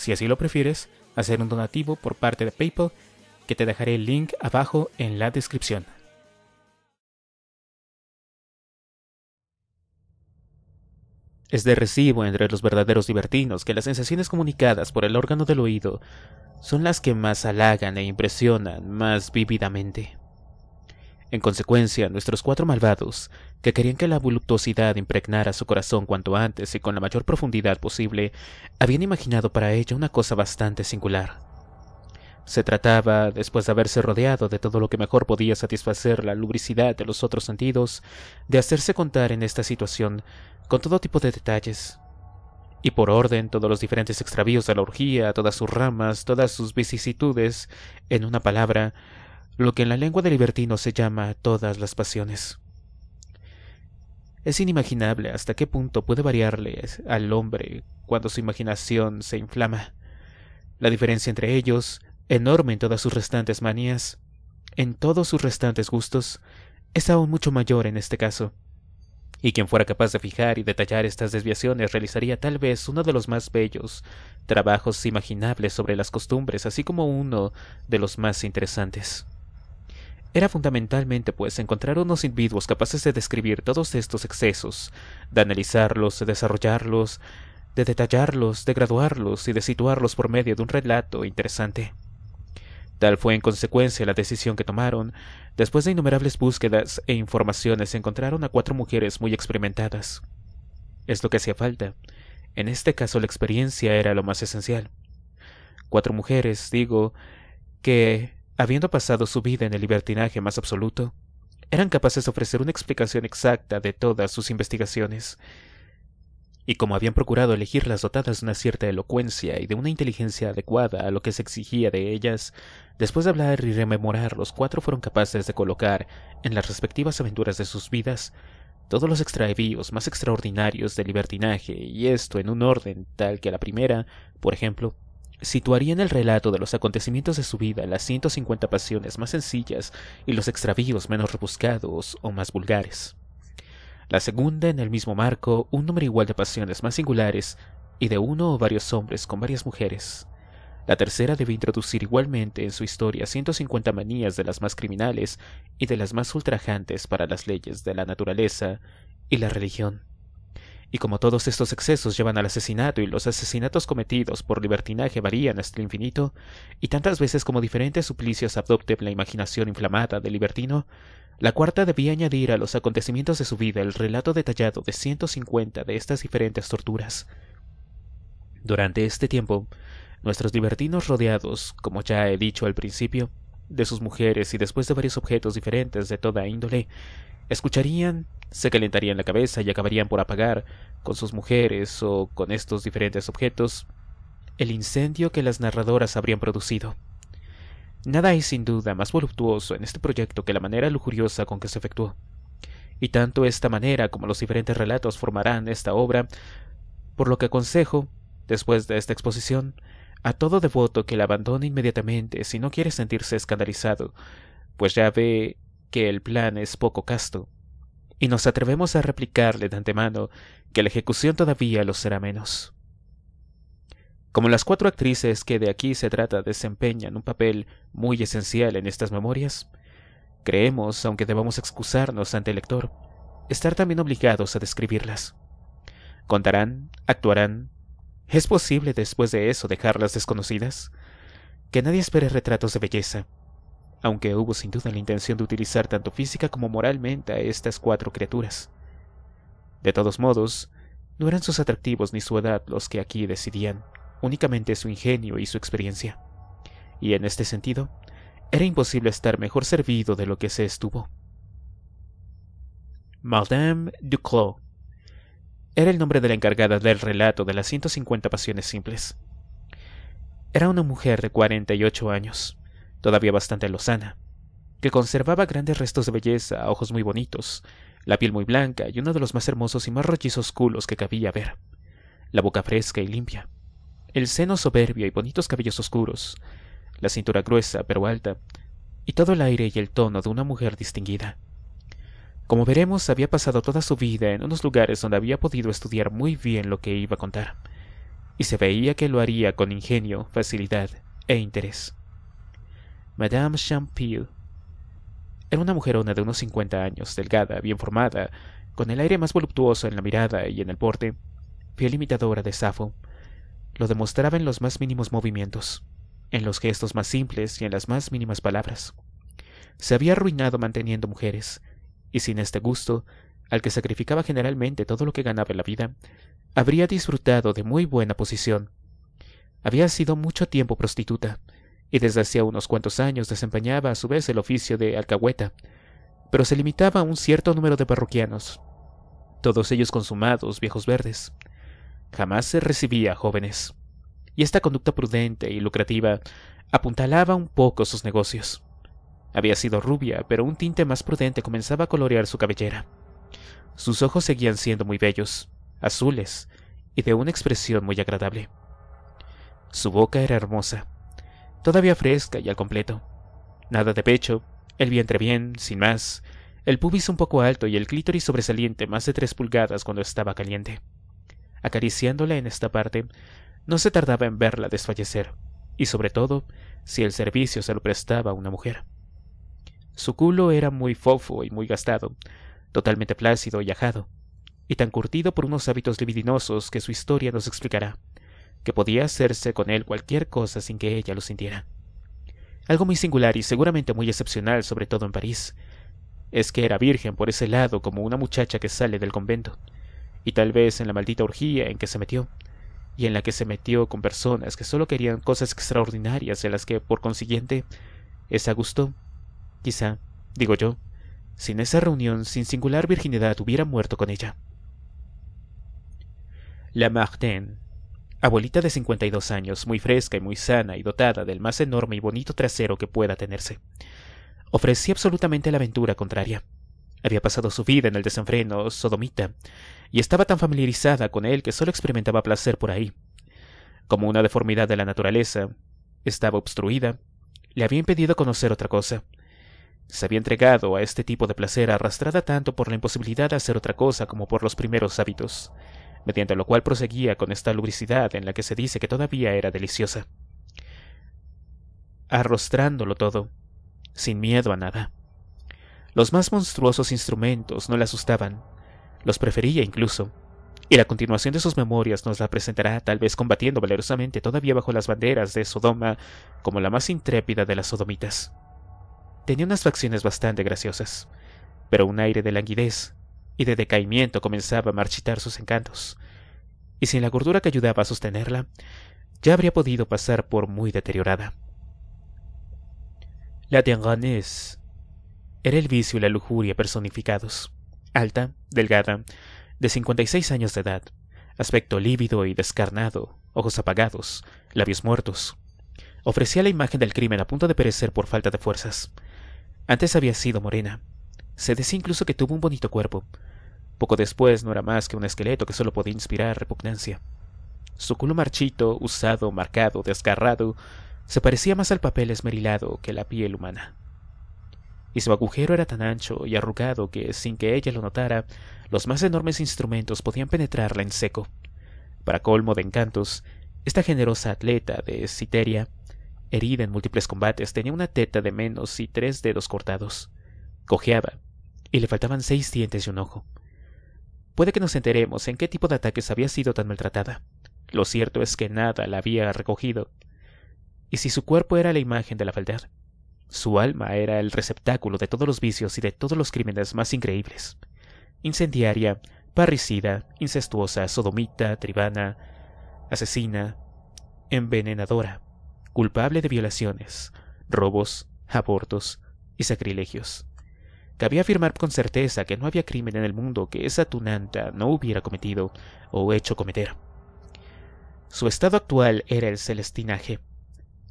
si así lo prefieres, hacer un donativo por parte de PayPal, que te dejaré el link abajo en la descripción. Es de recibo entre los verdaderos libertinos que las sensaciones comunicadas por el órgano del oído son las que más halagan e impresionan más vívidamente. En consecuencia, nuestros cuatro malvados, que querían que la voluptuosidad impregnara su corazón cuanto antes y con la mayor profundidad posible, habían imaginado para ella una cosa bastante singular. Se trataba, después de haberse rodeado de todo lo que mejor podía satisfacer la lubricidad de los otros sentidos, de hacerse contar en esta situación con todo tipo de detalles. Y por orden, todos los diferentes extravíos de la orgía, todas sus ramas, todas sus vicisitudes, en una palabra, lo que en la lengua de libertino se llama todas las pasiones. Es inimaginable hasta qué punto puede variarle al hombre cuando su imaginación se inflama. La diferencia entre ellos, enorme en todas sus restantes manías, en todos sus restantes gustos, es aún mucho mayor en este caso. Y quien fuera capaz de fijar y detallar estas desviaciones realizaría tal vez uno de los más bellos trabajos imaginables sobre las costumbres, así como uno de los más interesantes. Era fundamentalmente, pues, encontrar unos individuos capaces de describir todos estos excesos, de analizarlos, de desarrollarlos, de detallarlos, de graduarlos y de situarlos por medio de un relato interesante. Tal fue en consecuencia la decisión que tomaron. Después de innumerables búsquedas e informaciones, encontraron a cuatro mujeres muy experimentadas. Es lo que hacía falta. En este caso, la experiencia era lo más esencial. Cuatro mujeres, digo, que habiendo pasado su vida en el libertinaje más absoluto, eran capaces de ofrecer una explicación exacta de todas sus investigaciones. Y como habían procurado elegirlas dotadas de una cierta elocuencia y de una inteligencia adecuada a lo que se exigía de ellas, después de hablar y rememorar, los cuatro fueron capaces de colocar, en las respectivas aventuras de sus vidas, todos los extravíos más extraordinarios del libertinaje, y esto en un orden tal que la primera, por ejemplo, situaría en el relato de los acontecimientos de su vida las 150 pasiones más sencillas y los extravíos menos rebuscados o más vulgares. La segunda, en el mismo marco, un número igual de pasiones más singulares y de uno o varios hombres con varias mujeres. La tercera debe introducir igualmente en su historia 150 manías de las más criminales y de las más ultrajantes para las leyes de la naturaleza y la religión. Y como todos estos excesos llevan al asesinato y los asesinatos cometidos por libertinaje varían hasta el infinito, y tantas veces como diferentes suplicios adopten la imaginación inflamada del libertino, la cuarta debía añadir a los acontecimientos de su vida el relato detallado de cincuenta de estas diferentes torturas. Durante este tiempo, nuestros libertinos rodeados, como ya he dicho al principio, de sus mujeres y después de varios objetos diferentes de toda índole, Escucharían, se calentarían la cabeza y acabarían por apagar, con sus mujeres o con estos diferentes objetos, el incendio que las narradoras habrían producido. Nada es sin duda más voluptuoso en este proyecto que la manera lujuriosa con que se efectuó. Y tanto esta manera como los diferentes relatos formarán esta obra, por lo que aconsejo, después de esta exposición, a todo devoto que la abandone inmediatamente si no quiere sentirse escandalizado, pues ya ve que el plan es poco casto, y nos atrevemos a replicarle de antemano que la ejecución todavía lo será menos. Como las cuatro actrices que de aquí se trata desempeñan un papel muy esencial en estas memorias, creemos, aunque debamos excusarnos ante el lector, estar también obligados a describirlas. Contarán, actuarán. ¿Es posible después de eso dejarlas desconocidas? Que nadie espere retratos de belleza, aunque hubo sin duda la intención de utilizar tanto física como moralmente a estas cuatro criaturas. De todos modos, no eran sus atractivos ni su edad los que aquí decidían, únicamente su ingenio y su experiencia. Y en este sentido, era imposible estar mejor servido de lo que se estuvo. Madame Duclos era el nombre de la encargada del relato de las 150 pasiones simples. Era una mujer de 48 años, todavía bastante lozana, que conservaba grandes restos de belleza, ojos muy bonitos, la piel muy blanca y uno de los más hermosos y más rochizos culos que cabía ver, la boca fresca y limpia, el seno soberbio y bonitos cabellos oscuros, la cintura gruesa pero alta, y todo el aire y el tono de una mujer distinguida. Como veremos, había pasado toda su vida en unos lugares donde había podido estudiar muy bien lo que iba a contar, y se veía que lo haría con ingenio, facilidad e interés. Madame Champil. Era una mujerona de unos cincuenta años, delgada, bien formada, con el aire más voluptuoso en la mirada y en el porte, fiel imitadora de Safo. Lo demostraba en los más mínimos movimientos, en los gestos más simples y en las más mínimas palabras. Se había arruinado manteniendo mujeres, y sin este gusto, al que sacrificaba generalmente todo lo que ganaba en la vida, habría disfrutado de muy buena posición. Había sido mucho tiempo prostituta, y desde hacía unos cuantos años desempeñaba a su vez el oficio de alcahueta, pero se limitaba a un cierto número de parroquianos, todos ellos consumados viejos verdes. Jamás se recibía jóvenes, y esta conducta prudente y lucrativa apuntalaba un poco sus negocios. Había sido rubia, pero un tinte más prudente comenzaba a colorear su cabellera. Sus ojos seguían siendo muy bellos, azules, y de una expresión muy agradable. Su boca era hermosa, todavía fresca y al completo. Nada de pecho, el vientre bien, sin más, el pubis un poco alto y el clítoris sobresaliente más de tres pulgadas cuando estaba caliente. Acariciándola en esta parte, no se tardaba en verla desfallecer, y sobre todo si el servicio se lo prestaba a una mujer. Su culo era muy fofo y muy gastado, totalmente plácido y ajado, y tan curtido por unos hábitos libidinosos que su historia nos explicará que podía hacerse con él cualquier cosa sin que ella lo sintiera. Algo muy singular y seguramente muy excepcional, sobre todo en París, es que era virgen por ese lado como una muchacha que sale del convento, y tal vez en la maldita orgía en que se metió, y en la que se metió con personas que solo querían cosas extraordinarias de las que, por consiguiente, esa gusto. Quizá, digo yo, sin esa reunión, sin singular virginidad, hubiera muerto con ella. La Lamartine Abuelita de 52 años, muy fresca y muy sana y dotada del más enorme y bonito trasero que pueda tenerse. Ofrecía absolutamente la aventura contraria. Había pasado su vida en el desenfreno sodomita, y estaba tan familiarizada con él que solo experimentaba placer por ahí. Como una deformidad de la naturaleza, estaba obstruida, le había impedido conocer otra cosa. Se había entregado a este tipo de placer arrastrada tanto por la imposibilidad de hacer otra cosa como por los primeros hábitos mediante lo cual proseguía con esta lubricidad en la que se dice que todavía era deliciosa. Arrostrándolo todo, sin miedo a nada. Los más monstruosos instrumentos no le asustaban, los prefería incluso, y la continuación de sus memorias nos la presentará tal vez combatiendo valerosamente todavía bajo las banderas de Sodoma como la más intrépida de las sodomitas. Tenía unas facciones bastante graciosas, pero un aire de languidez y de decaimiento comenzaba a marchitar sus encantos, y sin la gordura que ayudaba a sostenerla, ya habría podido pasar por muy deteriorada. La Tianganés era el vicio y la lujuria personificados. Alta, delgada, de 56 años de edad, aspecto lívido y descarnado, ojos apagados, labios muertos. Ofrecía la imagen del crimen a punto de perecer por falta de fuerzas. Antes había sido morena, se decía incluso que tuvo un bonito cuerpo. Poco después no era más que un esqueleto que solo podía inspirar repugnancia. Su culo marchito, usado, marcado, desgarrado, se parecía más al papel esmerilado que la piel humana. Y su agujero era tan ancho y arrugado que, sin que ella lo notara, los más enormes instrumentos podían penetrarla en seco. Para colmo de encantos, esta generosa atleta de Citeria, herida en múltiples combates, tenía una teta de menos y tres dedos cortados. Cojeaba, y le faltaban seis dientes y un ojo. Puede que nos enteremos en qué tipo de ataques había sido tan maltratada. Lo cierto es que nada la había recogido. Y si su cuerpo era la imagen de la faldad? su alma era el receptáculo de todos los vicios y de todos los crímenes más increíbles. Incendiaria, parricida, incestuosa, sodomita, tribana, asesina, envenenadora, culpable de violaciones, robos, abortos y sacrilegios. Cabía afirmar con certeza que no había crimen en el mundo que esa tunanta no hubiera cometido o hecho cometer. Su estado actual era el celestinaje.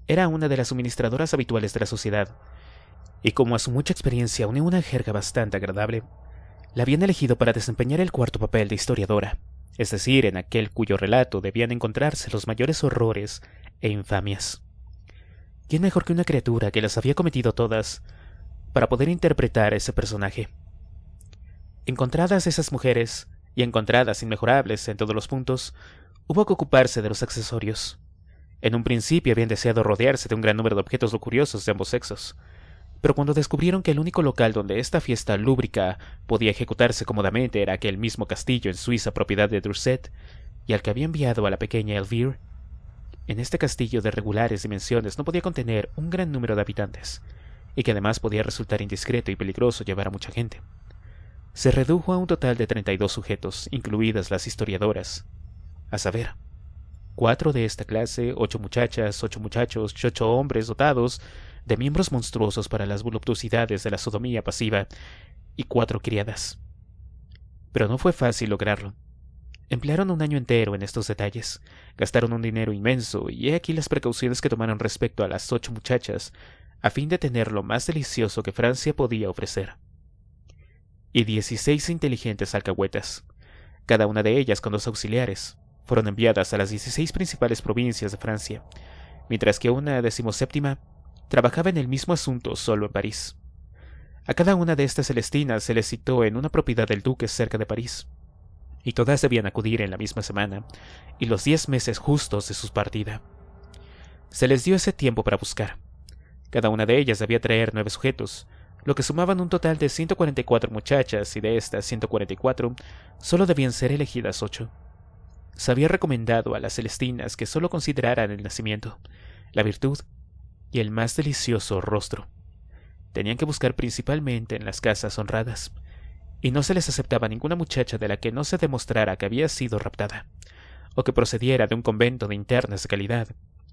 Era una de las suministradoras habituales de la sociedad, y como a su mucha experiencia une una jerga bastante agradable, la habían elegido para desempeñar el cuarto papel de historiadora, es decir, en aquel cuyo relato debían encontrarse los mayores horrores e infamias. ¿Quién mejor que una criatura que las había cometido todas para poder interpretar a ese personaje. Encontradas esas mujeres, y encontradas inmejorables en todos los puntos, hubo que ocuparse de los accesorios. En un principio habían deseado rodearse de un gran número de objetos lucuriosos de ambos sexos, pero cuando descubrieron que el único local donde esta fiesta lúbrica podía ejecutarse cómodamente era aquel mismo castillo en Suiza propiedad de Durset, y al que había enviado a la pequeña Elvire, en este castillo de regulares dimensiones no podía contener un gran número de habitantes, y que además podía resultar indiscreto y peligroso llevar a mucha gente. Se redujo a un total de 32 sujetos, incluidas las historiadoras. A saber, cuatro de esta clase, ocho muchachas, ocho muchachos, ocho hombres dotados de miembros monstruosos para las voluptuosidades de la sodomía pasiva, y cuatro criadas. Pero no fue fácil lograrlo. Emplearon un año entero en estos detalles, gastaron un dinero inmenso, y he aquí las precauciones que tomaron respecto a las ocho muchachas, a fin de tener lo más delicioso que Francia podía ofrecer. Y dieciséis inteligentes alcahuetas, cada una de ellas con dos auxiliares, fueron enviadas a las dieciséis principales provincias de Francia, mientras que una decimoséptima trabajaba en el mismo asunto solo en París. A cada una de estas celestinas se les citó en una propiedad del duque cerca de París, y todas debían acudir en la misma semana y los diez meses justos de su partida. Se les dio ese tiempo para buscar, cada una de ellas debía traer nueve sujetos, lo que sumaban un total de 144 muchachas y de estas 144 solo debían ser elegidas ocho. Se había recomendado a las celestinas que solo consideraran el nacimiento, la virtud y el más delicioso rostro. Tenían que buscar principalmente en las casas honradas, y no se les aceptaba ninguna muchacha de la que no se demostrara que había sido raptada, o que procediera de un convento de internas de calidad,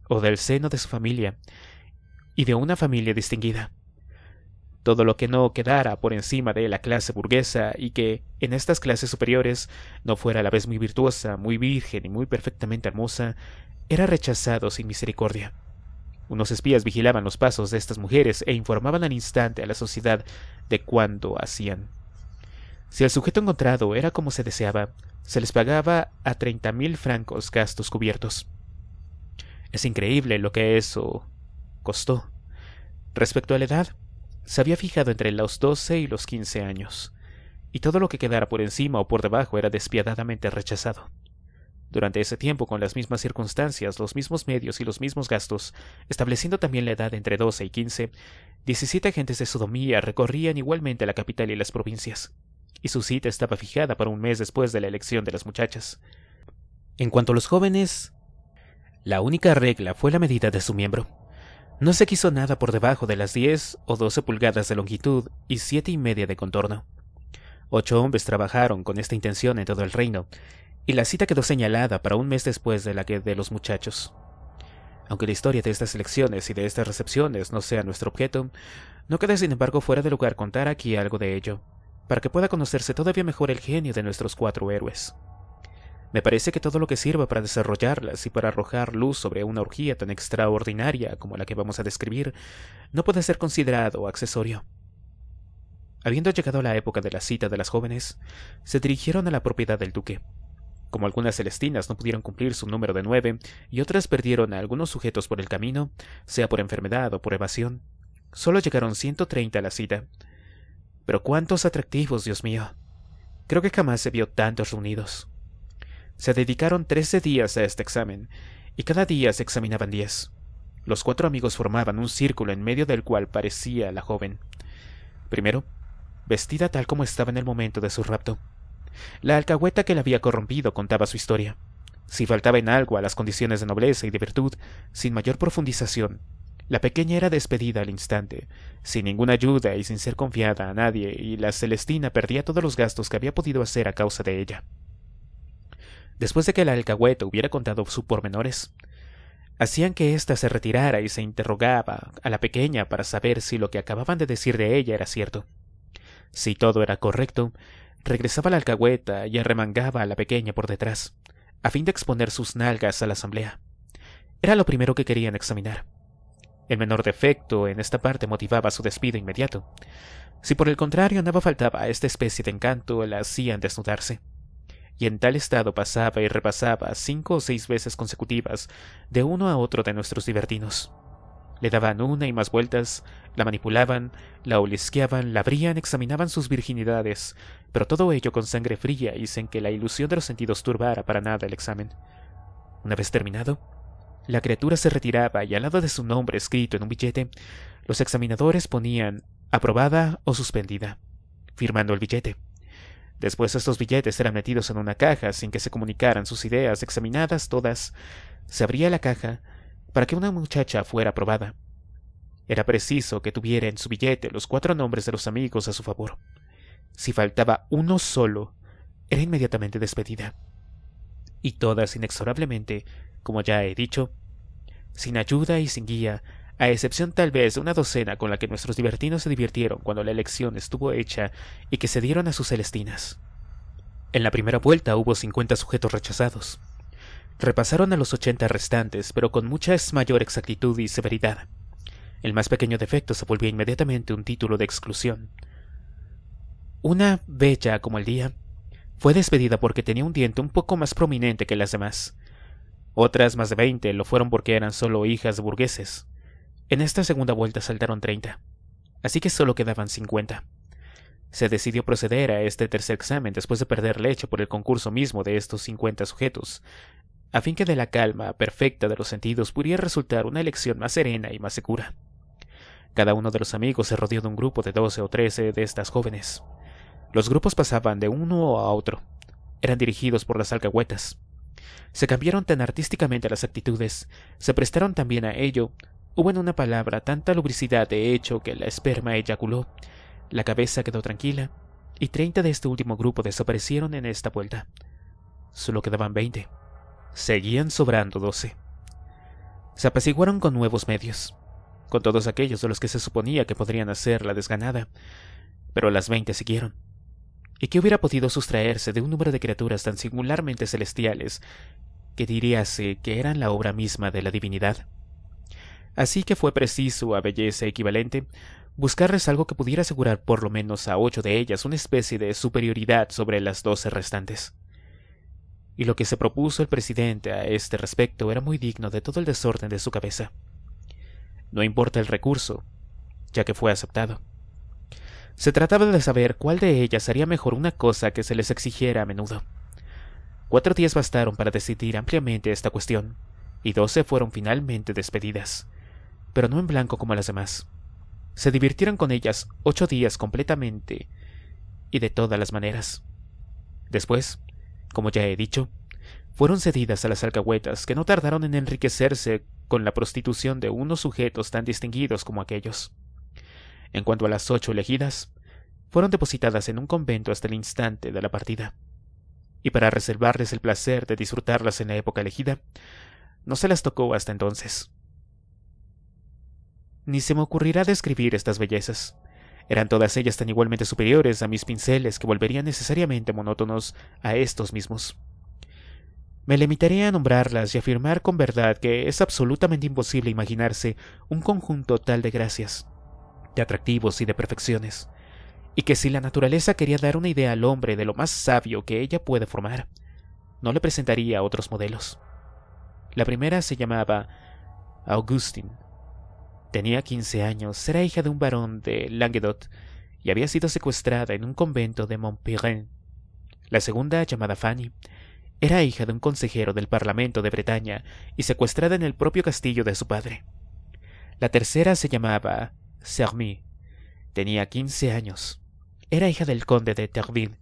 o del seno de su familia, y de una familia distinguida. Todo lo que no quedara por encima de la clase burguesa y que, en estas clases superiores, no fuera a la vez muy virtuosa, muy virgen y muy perfectamente hermosa, era rechazado sin misericordia. Unos espías vigilaban los pasos de estas mujeres e informaban al instante a la sociedad de cuándo hacían. Si el sujeto encontrado era como se deseaba, se les pagaba a treinta mil francos gastos cubiertos. Es increíble lo que eso costó. Respecto a la edad, se había fijado entre los 12 y los 15 años, y todo lo que quedara por encima o por debajo era despiadadamente rechazado. Durante ese tiempo, con las mismas circunstancias, los mismos medios y los mismos gastos, estableciendo también la edad entre 12 y 15, 17 agentes de sodomía recorrían igualmente la capital y las provincias, y su cita estaba fijada para un mes después de la elección de las muchachas. En cuanto a los jóvenes, la única regla fue la medida de su miembro. No se quiso nada por debajo de las 10 o 12 pulgadas de longitud y siete y media de contorno. Ocho hombres trabajaron con esta intención en todo el reino, y la cita quedó señalada para un mes después de la que de los muchachos. Aunque la historia de estas elecciones y de estas recepciones no sea nuestro objeto, no queda sin embargo fuera de lugar contar aquí algo de ello, para que pueda conocerse todavía mejor el genio de nuestros cuatro héroes. Me parece que todo lo que sirva para desarrollarlas y para arrojar luz sobre una orgía tan extraordinaria como la que vamos a describir no puede ser considerado accesorio. Habiendo llegado la época de la cita de las jóvenes, se dirigieron a la propiedad del duque. Como algunas celestinas no pudieron cumplir su número de nueve y otras perdieron a algunos sujetos por el camino, sea por enfermedad o por evasión, solo llegaron 130 a la cita. Pero cuántos atractivos, Dios mío. Creo que jamás se vio tantos reunidos. Se dedicaron trece días a este examen, y cada día se examinaban diez. Los cuatro amigos formaban un círculo en medio del cual parecía la joven. Primero, vestida tal como estaba en el momento de su rapto. La alcahueta que la había corrompido contaba su historia. Si faltaba en algo a las condiciones de nobleza y de virtud, sin mayor profundización, la pequeña era despedida al instante, sin ninguna ayuda y sin ser confiada a nadie, y la Celestina perdía todos los gastos que había podido hacer a causa de ella después de que la alcahueta hubiera contado sus pormenores, hacían que ésta se retirara y se interrogaba a la pequeña para saber si lo que acababan de decir de ella era cierto. Si todo era correcto, regresaba la alcahueta y arremangaba a la pequeña por detrás, a fin de exponer sus nalgas a la asamblea. Era lo primero que querían examinar. El menor defecto en esta parte motivaba su despido inmediato. Si por el contrario nada faltaba a esta especie de encanto, la hacían desnudarse y en tal estado pasaba y repasaba cinco o seis veces consecutivas de uno a otro de nuestros libertinos. Le daban una y más vueltas, la manipulaban, la olisqueaban, la abrían, examinaban sus virginidades, pero todo ello con sangre fría y sin que la ilusión de los sentidos turbara para nada el examen. Una vez terminado, la criatura se retiraba y al lado de su nombre escrito en un billete, los examinadores ponían aprobada o suspendida, firmando el billete. Después estos billetes eran metidos en una caja sin que se comunicaran sus ideas, examinadas todas. Se abría la caja para que una muchacha fuera aprobada. Era preciso que tuviera en su billete los cuatro nombres de los amigos a su favor. Si faltaba uno solo, era inmediatamente despedida. Y todas inexorablemente, como ya he dicho, sin ayuda y sin guía, a excepción tal vez de una docena con la que nuestros divertidos se divirtieron cuando la elección estuvo hecha y que se dieron a sus celestinas. En la primera vuelta hubo 50 sujetos rechazados. Repasaron a los 80 restantes, pero con mucha mayor exactitud y severidad. El más pequeño defecto se volvió inmediatamente un título de exclusión. Una bella como el día fue despedida porque tenía un diente un poco más prominente que las demás. Otras más de veinte lo fueron porque eran solo hijas de burgueses. En esta segunda vuelta saltaron treinta, así que solo quedaban cincuenta. Se decidió proceder a este tercer examen después de perder leche por el concurso mismo de estos cincuenta sujetos, a fin que de la calma perfecta de los sentidos pudiera resultar una elección más serena y más segura. Cada uno de los amigos se rodeó de un grupo de doce o trece de estas jóvenes. Los grupos pasaban de uno a otro. Eran dirigidos por las alcahuetas. Se cambiaron tan artísticamente las actitudes, se prestaron también a ello, Hubo en una palabra tanta lubricidad de hecho que la esperma eyaculó, la cabeza quedó tranquila, y treinta de este último grupo desaparecieron en esta vuelta. Solo quedaban veinte. Seguían sobrando doce. Se apaciguaron con nuevos medios, con todos aquellos de los que se suponía que podrían hacer la desganada, pero las veinte siguieron. ¿Y qué hubiera podido sustraerse de un número de criaturas tan singularmente celestiales que diríase que eran la obra misma de la divinidad? Así que fue preciso, a belleza equivalente, buscarles algo que pudiera asegurar por lo menos a ocho de ellas una especie de superioridad sobre las doce restantes. Y lo que se propuso el presidente a este respecto era muy digno de todo el desorden de su cabeza. No importa el recurso, ya que fue aceptado. Se trataba de saber cuál de ellas haría mejor una cosa que se les exigiera a menudo. Cuatro días bastaron para decidir ampliamente esta cuestión, y doce fueron finalmente despedidas pero no en blanco como las demás. Se divirtieron con ellas ocho días completamente y de todas las maneras. Después, como ya he dicho, fueron cedidas a las alcahuetas que no tardaron en enriquecerse con la prostitución de unos sujetos tan distinguidos como aquellos. En cuanto a las ocho elegidas, fueron depositadas en un convento hasta el instante de la partida. Y para reservarles el placer de disfrutarlas en la época elegida, no se las tocó hasta entonces. Ni se me ocurrirá describir estas bellezas. Eran todas ellas tan igualmente superiores a mis pinceles que volverían necesariamente monótonos a estos mismos. Me limitaría a nombrarlas y afirmar con verdad que es absolutamente imposible imaginarse un conjunto tal de gracias, de atractivos y de perfecciones, y que si la naturaleza quería dar una idea al hombre de lo más sabio que ella puede formar, no le presentaría otros modelos. La primera se llamaba Augustine, Tenía 15 años, era hija de un varón de Languedoc y había sido secuestrada en un convento de Montpirin. La segunda, llamada Fanny, era hija de un consejero del Parlamento de Bretaña y secuestrada en el propio castillo de su padre. La tercera se llamaba Sermi. Tenía 15 años. Era hija del conde de Terville,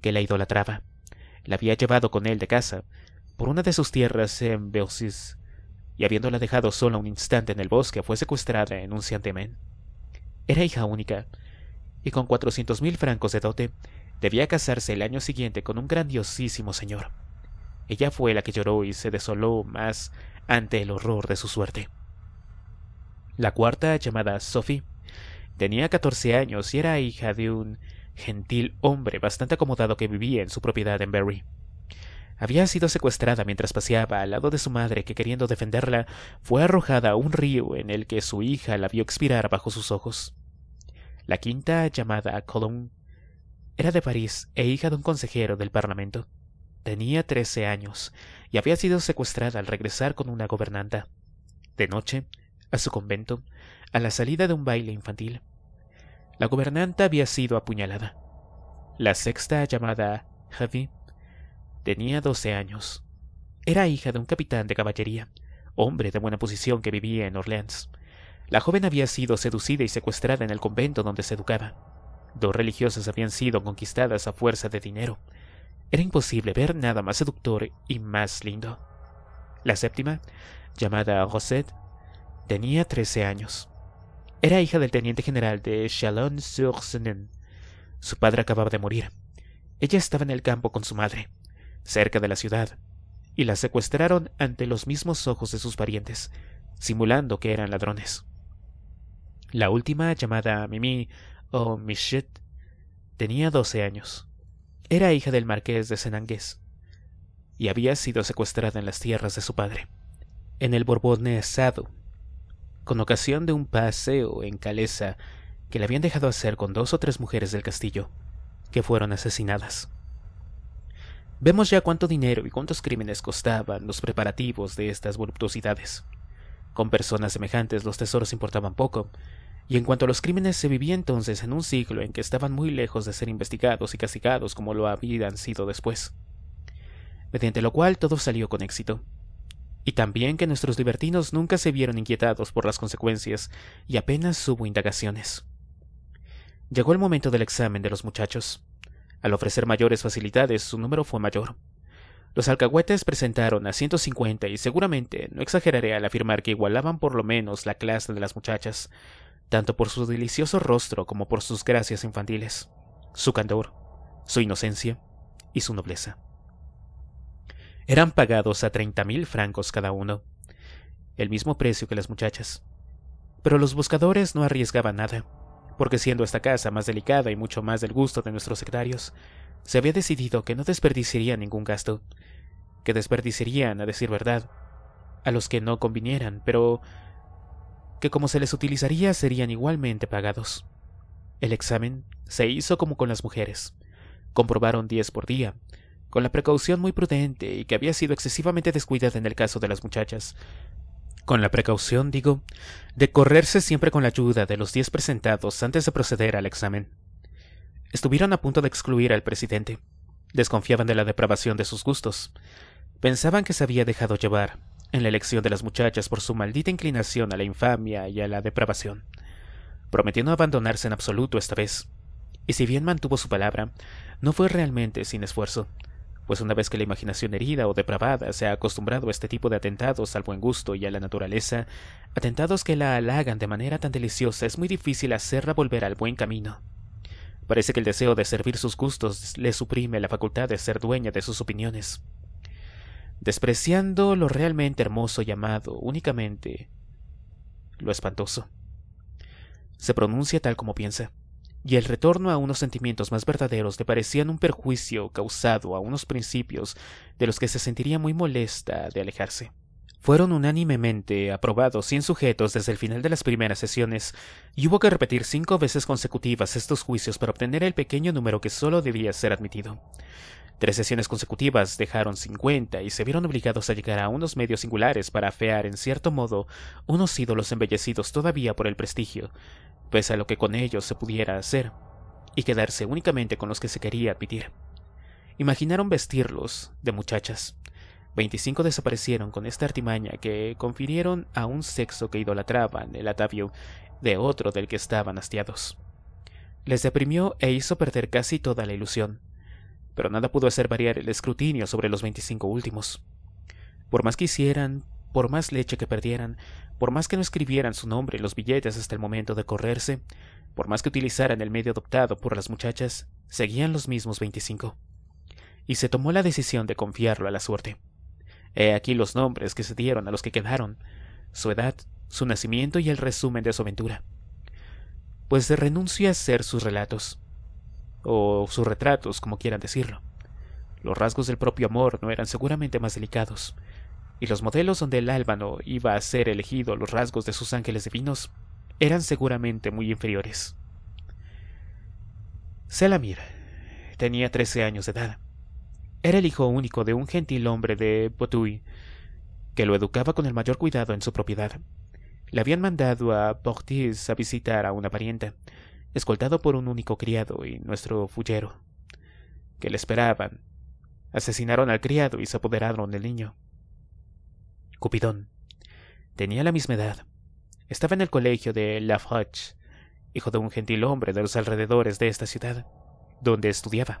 que la idolatraba. La había llevado con él de casa, por una de sus tierras en y habiéndola dejado sola un instante en el bosque, fue secuestrada en un Era hija única, y con cuatrocientos mil francos de dote, debía casarse el año siguiente con un grandiosísimo señor. Ella fue la que lloró y se desoló más ante el horror de su suerte. La cuarta, llamada Sophie, tenía catorce años y era hija de un gentil hombre bastante acomodado que vivía en su propiedad en Berry había sido secuestrada mientras paseaba al lado de su madre que queriendo defenderla fue arrojada a un río en el que su hija la vio expirar bajo sus ojos. La quinta, llamada Colomb, era de París e hija de un consejero del Parlamento. Tenía trece años y había sido secuestrada al regresar con una gobernanta. De noche, a su convento, a la salida de un baile infantil. La gobernanta había sido apuñalada. La sexta, llamada Javi, Tenía 12 años. Era hija de un capitán de caballería, hombre de buena posición que vivía en Orleans. La joven había sido seducida y secuestrada en el convento donde se educaba. Dos religiosas habían sido conquistadas a fuerza de dinero. Era imposible ver nada más seductor y más lindo. La séptima, llamada Rosette, tenía trece años. Era hija del teniente general de Chalon-sur-Seine. Su padre acababa de morir. Ella estaba en el campo con su madre cerca de la ciudad, y la secuestraron ante los mismos ojos de sus parientes, simulando que eran ladrones. La última, llamada Mimi o Michette, tenía doce años. Era hija del marqués de Senangués y había sido secuestrada en las tierras de su padre, en el Sado, con ocasión de un paseo en Calesa que le habían dejado hacer con dos o tres mujeres del castillo, que fueron asesinadas. Vemos ya cuánto dinero y cuántos crímenes costaban los preparativos de estas voluptuosidades. Con personas semejantes los tesoros importaban poco, y en cuanto a los crímenes se vivía entonces en un siglo en que estaban muy lejos de ser investigados y castigados como lo habían sido después. Mediante lo cual todo salió con éxito. Y también que nuestros libertinos nunca se vieron inquietados por las consecuencias y apenas hubo indagaciones. Llegó el momento del examen de los muchachos. Al ofrecer mayores facilidades, su número fue mayor. Los alcahuetes presentaron a 150 y seguramente no exageraré al afirmar que igualaban por lo menos la clase de las muchachas, tanto por su delicioso rostro como por sus gracias infantiles, su candor, su inocencia y su nobleza. Eran pagados a 30.000 mil francos cada uno, el mismo precio que las muchachas. Pero los buscadores no arriesgaban nada porque siendo esta casa más delicada y mucho más del gusto de nuestros secretarios, se había decidido que no desperdiciaría ningún gasto, que desperdiciarían, a decir verdad, a los que no convinieran, pero que como se les utilizaría serían igualmente pagados. El examen se hizo como con las mujeres. Comprobaron diez por día, con la precaución muy prudente y que había sido excesivamente descuidada en el caso de las muchachas, con la precaución, digo, de correrse siempre con la ayuda de los diez presentados antes de proceder al examen. Estuvieron a punto de excluir al presidente. Desconfiaban de la depravación de sus gustos. Pensaban que se había dejado llevar, en la elección de las muchachas, por su maldita inclinación a la infamia y a la depravación. Prometió no abandonarse en absoluto esta vez. Y si bien mantuvo su palabra, no fue realmente sin esfuerzo, pues una vez que la imaginación herida o depravada se ha acostumbrado a este tipo de atentados al buen gusto y a la naturaleza, atentados que la halagan de manera tan deliciosa, es muy difícil hacerla volver al buen camino. Parece que el deseo de servir sus gustos le suprime la facultad de ser dueña de sus opiniones. Despreciando lo realmente hermoso y amado, únicamente lo espantoso. Se pronuncia tal como piensa y el retorno a unos sentimientos más verdaderos le parecían un perjuicio causado a unos principios de los que se sentiría muy molesta de alejarse. Fueron unánimemente aprobados cien sujetos desde el final de las primeras sesiones, y hubo que repetir cinco veces consecutivas estos juicios para obtener el pequeño número que solo debía ser admitido. Tres sesiones consecutivas dejaron cincuenta y se vieron obligados a llegar a unos medios singulares para afear, en cierto modo, unos ídolos embellecidos todavía por el prestigio, pese a lo que con ellos se pudiera hacer, y quedarse únicamente con los que se quería admitir. Imaginaron vestirlos de muchachas. Veinticinco desaparecieron con esta artimaña que confirieron a un sexo que idolatraban el atavio de otro del que estaban hastiados. Les deprimió e hizo perder casi toda la ilusión pero nada pudo hacer variar el escrutinio sobre los veinticinco últimos. Por más que hicieran, por más leche que perdieran, por más que no escribieran su nombre en los billetes hasta el momento de correrse, por más que utilizaran el medio adoptado por las muchachas, seguían los mismos veinticinco. Y se tomó la decisión de confiarlo a la suerte. He aquí los nombres que se dieron a los que quedaron, su edad, su nacimiento y el resumen de su aventura. Pues renunció a hacer sus relatos o sus retratos, como quieran decirlo. Los rasgos del propio amor no eran seguramente más delicados, y los modelos donde el álbano iba a ser elegido los rasgos de sus ángeles divinos eran seguramente muy inferiores. Selamir tenía trece años de edad. Era el hijo único de un gentil hombre de Botui, que lo educaba con el mayor cuidado en su propiedad. Le habían mandado a Portis a visitar a una parienta, escoltado por un único criado y nuestro fullero, que le esperaban. Asesinaron al criado y se apoderaron del niño. Cupidón tenía la misma edad. Estaba en el colegio de Lafroche hijo de un gentil hombre de los alrededores de esta ciudad, donde estudiaba.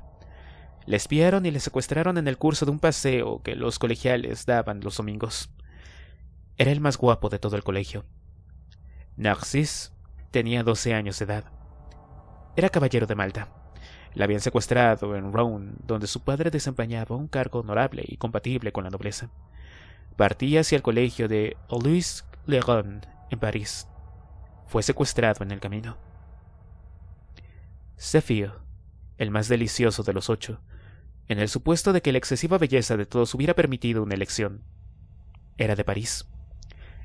Le espiaron y le secuestraron en el curso de un paseo que los colegiales daban los domingos. Era el más guapo de todo el colegio. Narcis tenía doce años de edad. Era caballero de Malta. La habían secuestrado en Rouen, donde su padre desempeñaba un cargo honorable y compatible con la nobleza. Partía hacia el colegio de Louis Le en París. Fue secuestrado en el camino. fio, el más delicioso de los ocho, en el supuesto de que la excesiva belleza de todos hubiera permitido una elección. Era de París.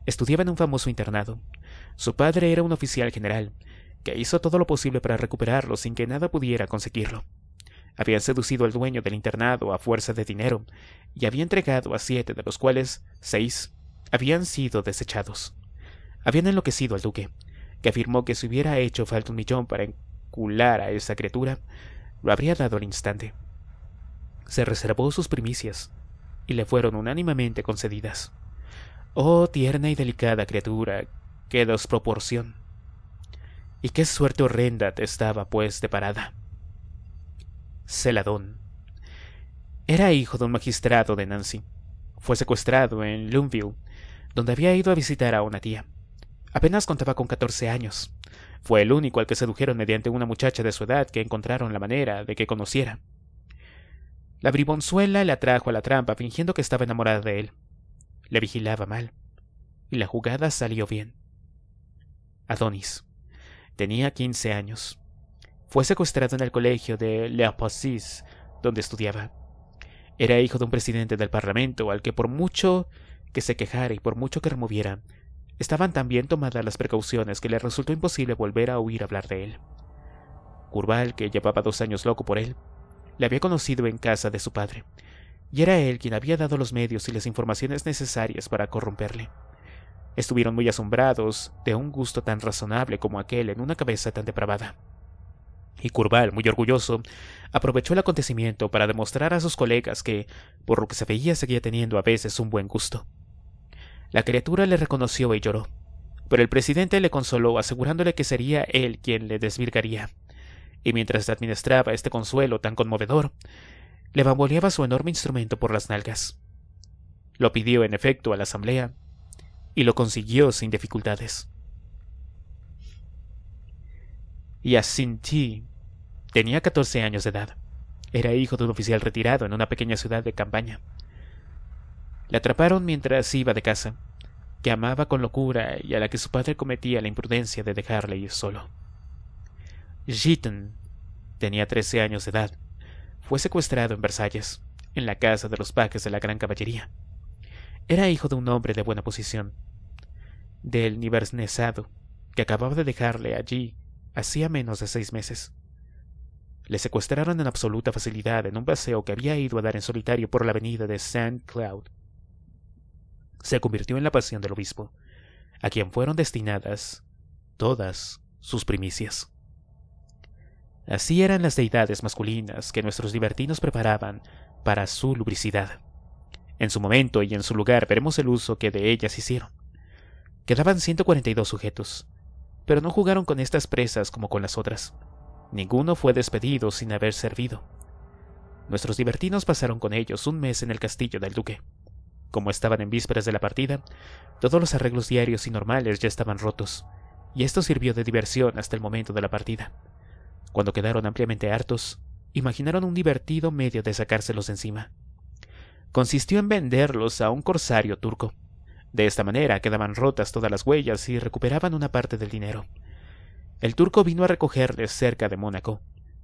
Estudiaba en un famoso internado. Su padre era un oficial general, que hizo todo lo posible para recuperarlo sin que nada pudiera conseguirlo. Habían seducido al dueño del internado a fuerza de dinero y había entregado a siete, de los cuales seis habían sido desechados. Habían enloquecido al duque, que afirmó que si hubiera hecho falta un millón para encular a esa criatura, lo habría dado al instante. Se reservó sus primicias y le fueron unánimemente concedidas. Oh tierna y delicada criatura, qué desproporción. Y qué suerte horrenda te estaba pues de parada. Celadón. Era hijo de un magistrado de Nancy. Fue secuestrado en Lumville, donde había ido a visitar a una tía. Apenas contaba con catorce años. Fue el único al que sedujeron mediante una muchacha de su edad que encontraron la manera de que conociera. La bribonzuela le atrajo a la trampa fingiendo que estaba enamorada de él. Le vigilaba mal. Y la jugada salió bien. Adonis. Tenía 15 años. Fue secuestrado en el colegio de Le donde estudiaba. Era hijo de un presidente del Parlamento, al que por mucho que se quejara y por mucho que removiera, estaban tan bien tomadas las precauciones que le resultó imposible volver a oír hablar de él. Curval, que llevaba dos años loco por él, le había conocido en casa de su padre, y era él quien había dado los medios y las informaciones necesarias para corromperle. Estuvieron muy asombrados de un gusto tan razonable como aquel en una cabeza tan depravada. Y Curval, muy orgulloso, aprovechó el acontecimiento para demostrar a sus colegas que, por lo que se veía, seguía teniendo a veces un buen gusto. La criatura le reconoció y lloró, pero el presidente le consoló asegurándole que sería él quien le desvirgaría. Y mientras administraba este consuelo tan conmovedor, le bamboleaba su enorme instrumento por las nalgas. Lo pidió, en efecto, a la asamblea, y lo consiguió sin dificultades. yassinti tenía 14 años de edad. Era hijo de un oficial retirado en una pequeña ciudad de campaña. La atraparon mientras iba de casa, que amaba con locura y a la que su padre cometía la imprudencia de dejarle ir solo. Jitten tenía trece años de edad. Fue secuestrado en Versalles, en la casa de los pajes de la Gran Caballería. Era hijo de un hombre de buena posición, del Niversnesado, que acababa de dejarle allí hacía menos de seis meses. Le secuestraron en absoluta facilidad en un paseo que había ido a dar en solitario por la avenida de Saint Cloud. Se convirtió en la pasión del obispo, a quien fueron destinadas todas sus primicias. Así eran las deidades masculinas que nuestros libertinos preparaban para su lubricidad. En su momento y en su lugar veremos el uso que de ellas hicieron. Quedaban 142 sujetos, pero no jugaron con estas presas como con las otras. Ninguno fue despedido sin haber servido. Nuestros divertinos pasaron con ellos un mes en el castillo del duque. Como estaban en vísperas de la partida, todos los arreglos diarios y normales ya estaban rotos, y esto sirvió de diversión hasta el momento de la partida. Cuando quedaron ampliamente hartos, imaginaron un divertido medio de sacárselos de encima consistió en venderlos a un corsario turco. De esta manera quedaban rotas todas las huellas y recuperaban una parte del dinero. El turco vino a recogerles cerca de Mónaco,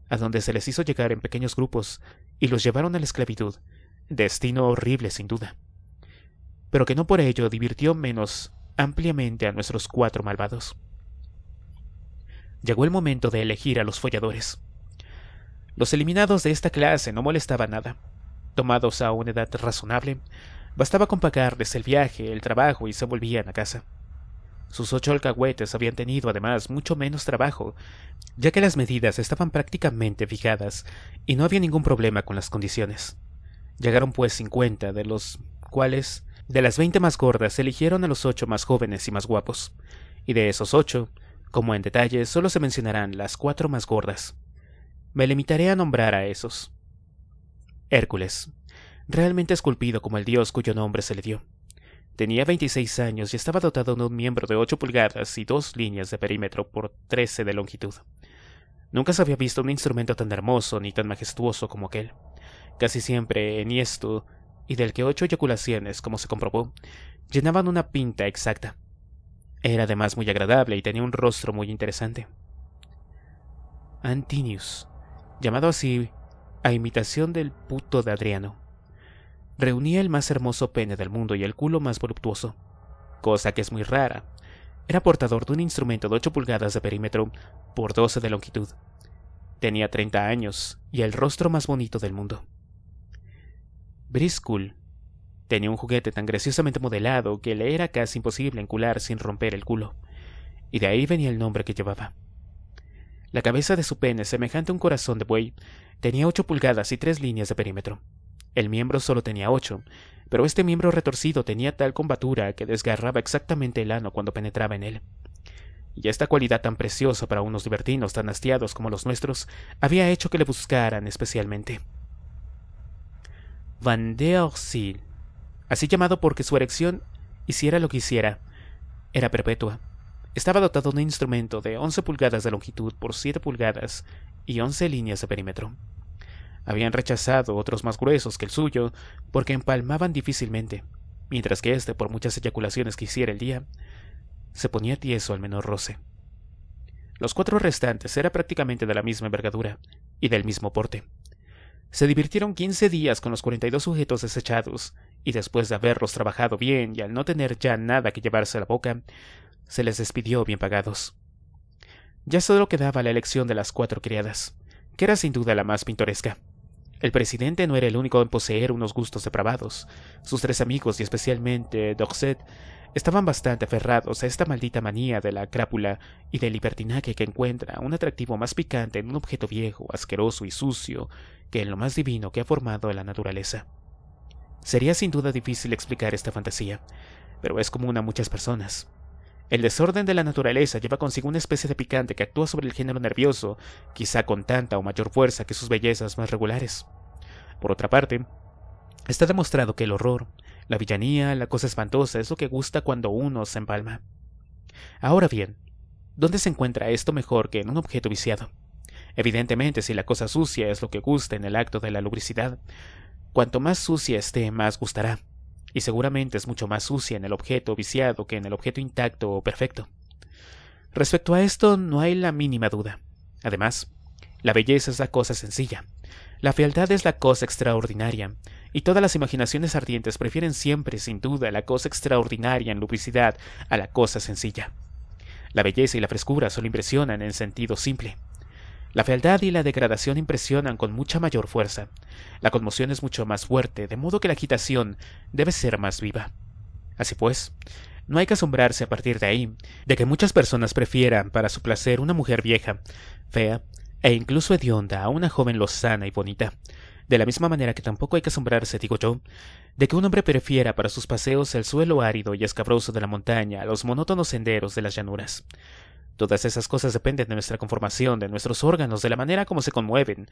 a donde se les hizo llegar en pequeños grupos y los llevaron a la esclavitud, destino horrible sin duda, pero que no por ello divirtió menos ampliamente a nuestros cuatro malvados. Llegó el momento de elegir a los folladores. Los eliminados de esta clase no molestaban nada, tomados a una edad razonable, bastaba con pagarles el viaje, el trabajo y se volvían a casa. Sus ocho alcahuetes habían tenido además mucho menos trabajo, ya que las medidas estaban prácticamente fijadas y no había ningún problema con las condiciones. Llegaron pues cincuenta, de los cuales, de las veinte más gordas, se eligieron a los ocho más jóvenes y más guapos, y de esos ocho, como en detalle, solo se mencionarán las cuatro más gordas. Me limitaré a nombrar a esos. Hércules, realmente esculpido como el dios cuyo nombre se le dio. Tenía 26 años y estaba dotado de un miembro de 8 pulgadas y dos líneas de perímetro por 13 de longitud. Nunca se había visto un instrumento tan hermoso ni tan majestuoso como aquel. Casi siempre enhiesto y del que ocho eyaculaciones, como se comprobó, llenaban una pinta exacta. Era además muy agradable y tenía un rostro muy interesante. Antinius, llamado así a imitación del puto de Adriano. Reunía el más hermoso pene del mundo y el culo más voluptuoso, cosa que es muy rara. Era portador de un instrumento de 8 pulgadas de perímetro por 12 de longitud. Tenía 30 años y el rostro más bonito del mundo. Briskull tenía un juguete tan graciosamente modelado que le era casi imposible encular sin romper el culo, y de ahí venía el nombre que llevaba. La cabeza de su pene, semejante a un corazón de buey, tenía ocho pulgadas y tres líneas de perímetro. El miembro solo tenía ocho, pero este miembro retorcido tenía tal combatura que desgarraba exactamente el ano cuando penetraba en él. Y esta cualidad tan preciosa para unos libertinos tan hastiados como los nuestros había hecho que le buscaran especialmente. Van der así llamado porque su erección hiciera lo que hiciera, era perpetua. Estaba dotado de un instrumento de 11 pulgadas de longitud por 7 pulgadas y 11 líneas de perímetro. Habían rechazado otros más gruesos que el suyo porque empalmaban difícilmente, mientras que este, por muchas eyaculaciones que hiciera el día, se ponía tieso al menor roce. Los cuatro restantes eran prácticamente de la misma envergadura y del mismo porte. Se divirtieron 15 días con los 42 sujetos desechados, y después de haberlos trabajado bien y al no tener ya nada que llevarse a la boca, se les despidió bien pagados. Ya solo quedaba la elección de las cuatro criadas, que era sin duda la más pintoresca. El presidente no era el único en poseer unos gustos depravados. Sus tres amigos, y especialmente Dorset, estaban bastante aferrados a esta maldita manía de la crápula y del libertinaje que encuentra un atractivo más picante en un objeto viejo, asqueroso y sucio que en lo más divino que ha formado la naturaleza. Sería sin duda difícil explicar esta fantasía, pero es común a muchas personas. El desorden de la naturaleza lleva consigo una especie de picante que actúa sobre el género nervioso, quizá con tanta o mayor fuerza que sus bellezas más regulares. Por otra parte, está demostrado que el horror, la villanía, la cosa espantosa es lo que gusta cuando uno se empalma. Ahora bien, ¿dónde se encuentra esto mejor que en un objeto viciado? Evidentemente, si la cosa sucia es lo que gusta en el acto de la lubricidad, cuanto más sucia esté, más gustará y seguramente es mucho más sucia en el objeto viciado que en el objeto intacto o perfecto. Respecto a esto no hay la mínima duda. Además, la belleza es la cosa sencilla, la fealdad es la cosa extraordinaria, y todas las imaginaciones ardientes prefieren siempre, sin duda, la cosa extraordinaria en lubricidad a la cosa sencilla. La belleza y la frescura solo impresionan en sentido simple. La fealdad y la degradación impresionan con mucha mayor fuerza. La conmoción es mucho más fuerte, de modo que la agitación debe ser más viva. Así pues, no hay que asombrarse a partir de ahí de que muchas personas prefieran para su placer una mujer vieja, fea e incluso hedionda a una joven lozana y bonita. De la misma manera que tampoco hay que asombrarse, digo yo, de que un hombre prefiera para sus paseos el suelo árido y escabroso de la montaña a los monótonos senderos de las llanuras. Todas esas cosas dependen de nuestra conformación, de nuestros órganos, de la manera como se conmueven.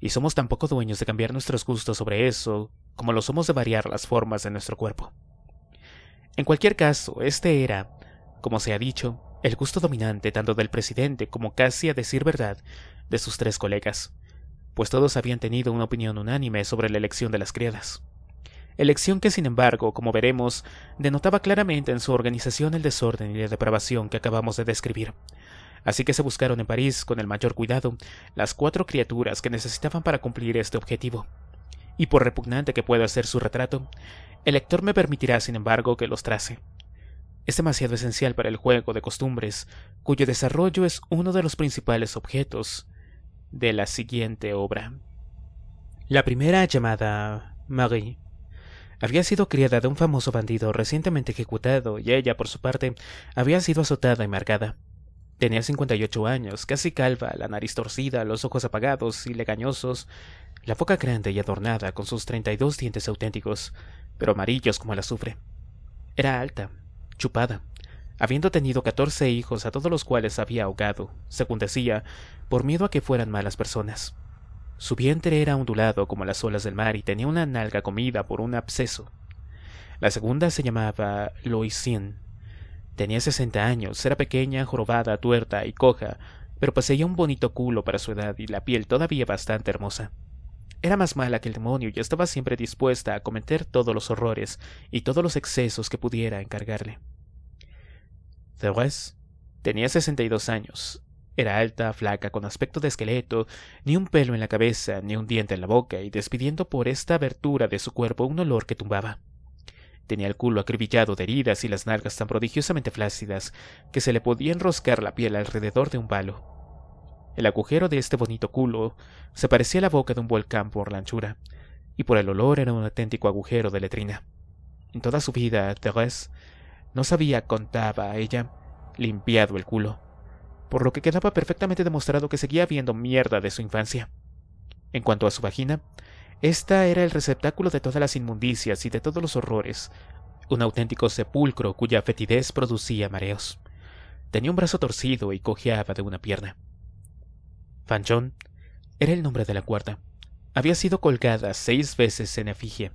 Y somos tan poco dueños de cambiar nuestros gustos sobre eso como lo somos de variar las formas de nuestro cuerpo. En cualquier caso, este era, como se ha dicho, el gusto dominante tanto del presidente como casi a decir verdad de sus tres colegas, pues todos habían tenido una opinión unánime sobre la elección de las criadas elección que sin embargo, como veremos, denotaba claramente en su organización el desorden y la depravación que acabamos de describir. Así que se buscaron en París, con el mayor cuidado, las cuatro criaturas que necesitaban para cumplir este objetivo. Y por repugnante que pueda ser su retrato, el lector me permitirá, sin embargo, que los trace. Es demasiado esencial para el juego de costumbres, cuyo desarrollo es uno de los principales objetos de la siguiente obra. La primera llamada Marie había sido criada de un famoso bandido recientemente ejecutado y ella, por su parte, había sido azotada y marcada. Tenía 58 años, casi calva, la nariz torcida, los ojos apagados y legañosos, la boca grande y adornada con sus 32 dientes auténticos, pero amarillos como el azufre. Era alta, chupada, habiendo tenido 14 hijos a todos los cuales había ahogado, según decía, por miedo a que fueran malas personas. Su vientre era ondulado como las olas del mar y tenía una nalga comida por un absceso. La segunda se llamaba Loisien. Tenía 60 años, era pequeña, jorobada, tuerta y coja, pero poseía un bonito culo para su edad y la piel todavía bastante hermosa. Era más mala que el demonio y estaba siempre dispuesta a cometer todos los horrores y todos los excesos que pudiera encargarle. Therese tenía dos años, era alta, flaca, con aspecto de esqueleto, ni un pelo en la cabeza, ni un diente en la boca, y despidiendo por esta abertura de su cuerpo un olor que tumbaba. Tenía el culo acribillado de heridas y las nalgas tan prodigiosamente flácidas que se le podía enroscar la piel alrededor de un palo. El agujero de este bonito culo se parecía a la boca de un volcán por la anchura, y por el olor era un auténtico agujero de letrina. En toda su vida, Therese no sabía contaba ella limpiado el culo por lo que quedaba perfectamente demostrado que seguía habiendo mierda de su infancia. En cuanto a su vagina, esta era el receptáculo de todas las inmundicias y de todos los horrores, un auténtico sepulcro cuya fetidez producía mareos. Tenía un brazo torcido y cojeaba de una pierna. Fanchón era el nombre de la cuarta. Había sido colgada seis veces en efigie,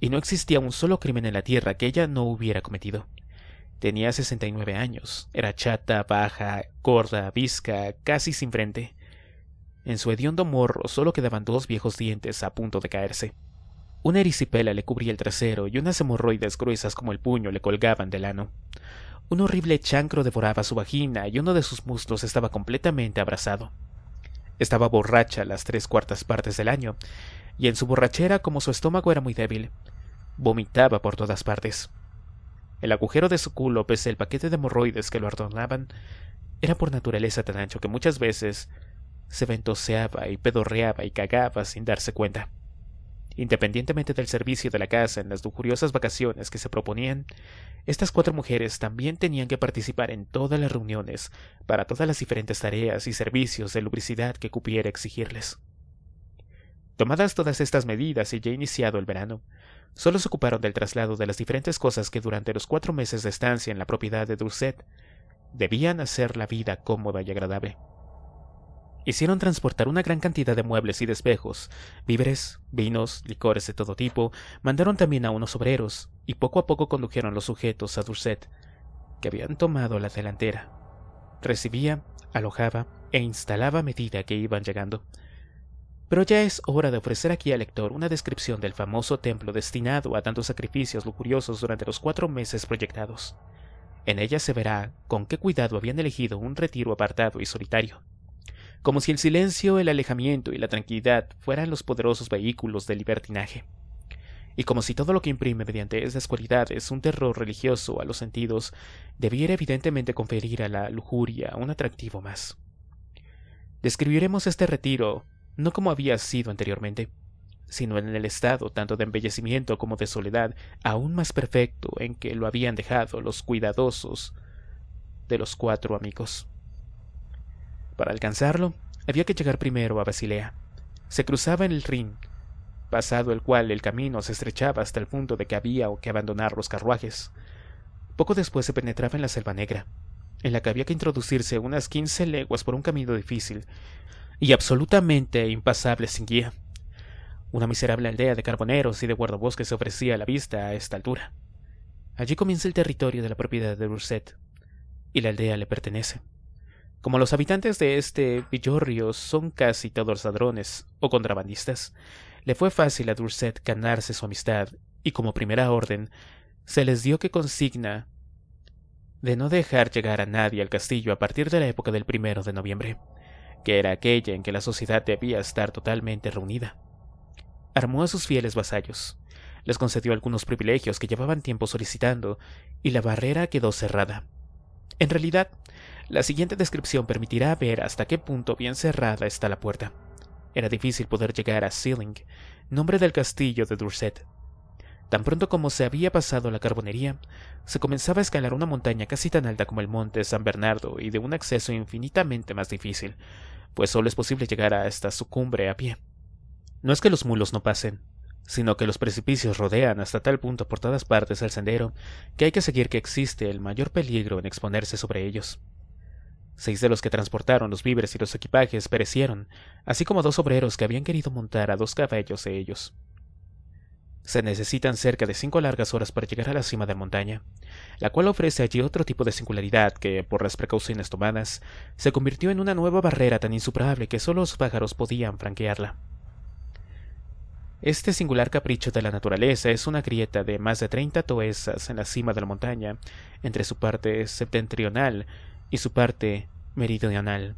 y no existía un solo crimen en la tierra que ella no hubiera cometido. Tenía 69 años, era chata, baja, gorda, visca, casi sin frente. En su hediondo morro solo quedaban dos viejos dientes a punto de caerse. Una erisipela le cubría el trasero y unas hemorroides gruesas como el puño le colgaban del ano. Un horrible chancro devoraba su vagina y uno de sus muslos estaba completamente abrazado. Estaba borracha las tres cuartas partes del año, y en su borrachera, como su estómago era muy débil, vomitaba por todas partes. El agujero de su culo, pese al paquete de hemorroides que lo adornaban, era por naturaleza tan ancho que muchas veces se ventoseaba y pedorreaba y cagaba sin darse cuenta. Independientemente del servicio de la casa en las lujuriosas vacaciones que se proponían, estas cuatro mujeres también tenían que participar en todas las reuniones para todas las diferentes tareas y servicios de lubricidad que cupiera exigirles. Tomadas todas estas medidas y ya iniciado el verano, Solo se ocuparon del traslado de las diferentes cosas que durante los cuatro meses de estancia en la propiedad de Durset debían hacer la vida cómoda y agradable. Hicieron transportar una gran cantidad de muebles y despejos, víveres, vinos, licores de todo tipo, mandaron también a unos obreros, y poco a poco condujeron los sujetos a Durset, que habían tomado la delantera. Recibía, alojaba e instalaba a medida que iban llegando. Pero ya es hora de ofrecer aquí al lector una descripción del famoso templo destinado a tantos sacrificios lujuriosos durante los cuatro meses proyectados. En ella se verá con qué cuidado habían elegido un retiro apartado y solitario, como si el silencio, el alejamiento y la tranquilidad fueran los poderosos vehículos del libertinaje, y como si todo lo que imprime mediante esas cualidades un terror religioso a los sentidos debiera evidentemente conferir a la lujuria un atractivo más. Describiremos este retiro no como había sido anteriormente, sino en el estado tanto de embellecimiento como de soledad aún más perfecto en que lo habían dejado los cuidadosos de los cuatro amigos. Para alcanzarlo, había que llegar primero a Basilea. Se cruzaba en el Rin, pasado el cual el camino se estrechaba hasta el punto de que había que abandonar los carruajes. Poco después se penetraba en la Selva Negra, en la que había que introducirse unas quince leguas por un camino difícil, y absolutamente impasable sin guía. Una miserable aldea de carboneros y de guardabosques ofrecía a la vista a esta altura. Allí comienza el territorio de la propiedad de Durset, y la aldea le pertenece. Como los habitantes de este villorrio son casi todos ladrones o contrabandistas, le fue fácil a Durset ganarse su amistad, y como primera orden, se les dio que consigna de no dejar llegar a nadie al castillo a partir de la época del primero de noviembre que era aquella en que la sociedad debía estar totalmente reunida. Armó a sus fieles vasallos, les concedió algunos privilegios que llevaban tiempo solicitando, y la barrera quedó cerrada. En realidad, la siguiente descripción permitirá ver hasta qué punto bien cerrada está la puerta. Era difícil poder llegar a Sealing, nombre del castillo de Durset, Tan pronto como se había pasado la carbonería, se comenzaba a escalar una montaña casi tan alta como el monte San Bernardo y de un acceso infinitamente más difícil, pues solo es posible llegar hasta su cumbre a pie. No es que los mulos no pasen, sino que los precipicios rodean hasta tal punto por todas partes el sendero que hay que seguir que existe el mayor peligro en exponerse sobre ellos. Seis de los que transportaron los víveres y los equipajes perecieron, así como dos obreros que habían querido montar a dos caballos de ellos. Se necesitan cerca de cinco largas horas para llegar a la cima de la montaña, la cual ofrece allí otro tipo de singularidad que, por las precauciones tomadas, se convirtió en una nueva barrera tan insuperable que solo los pájaros podían franquearla. Este singular capricho de la naturaleza es una grieta de más de 30 toesas en la cima de la montaña, entre su parte septentrional y su parte meridional.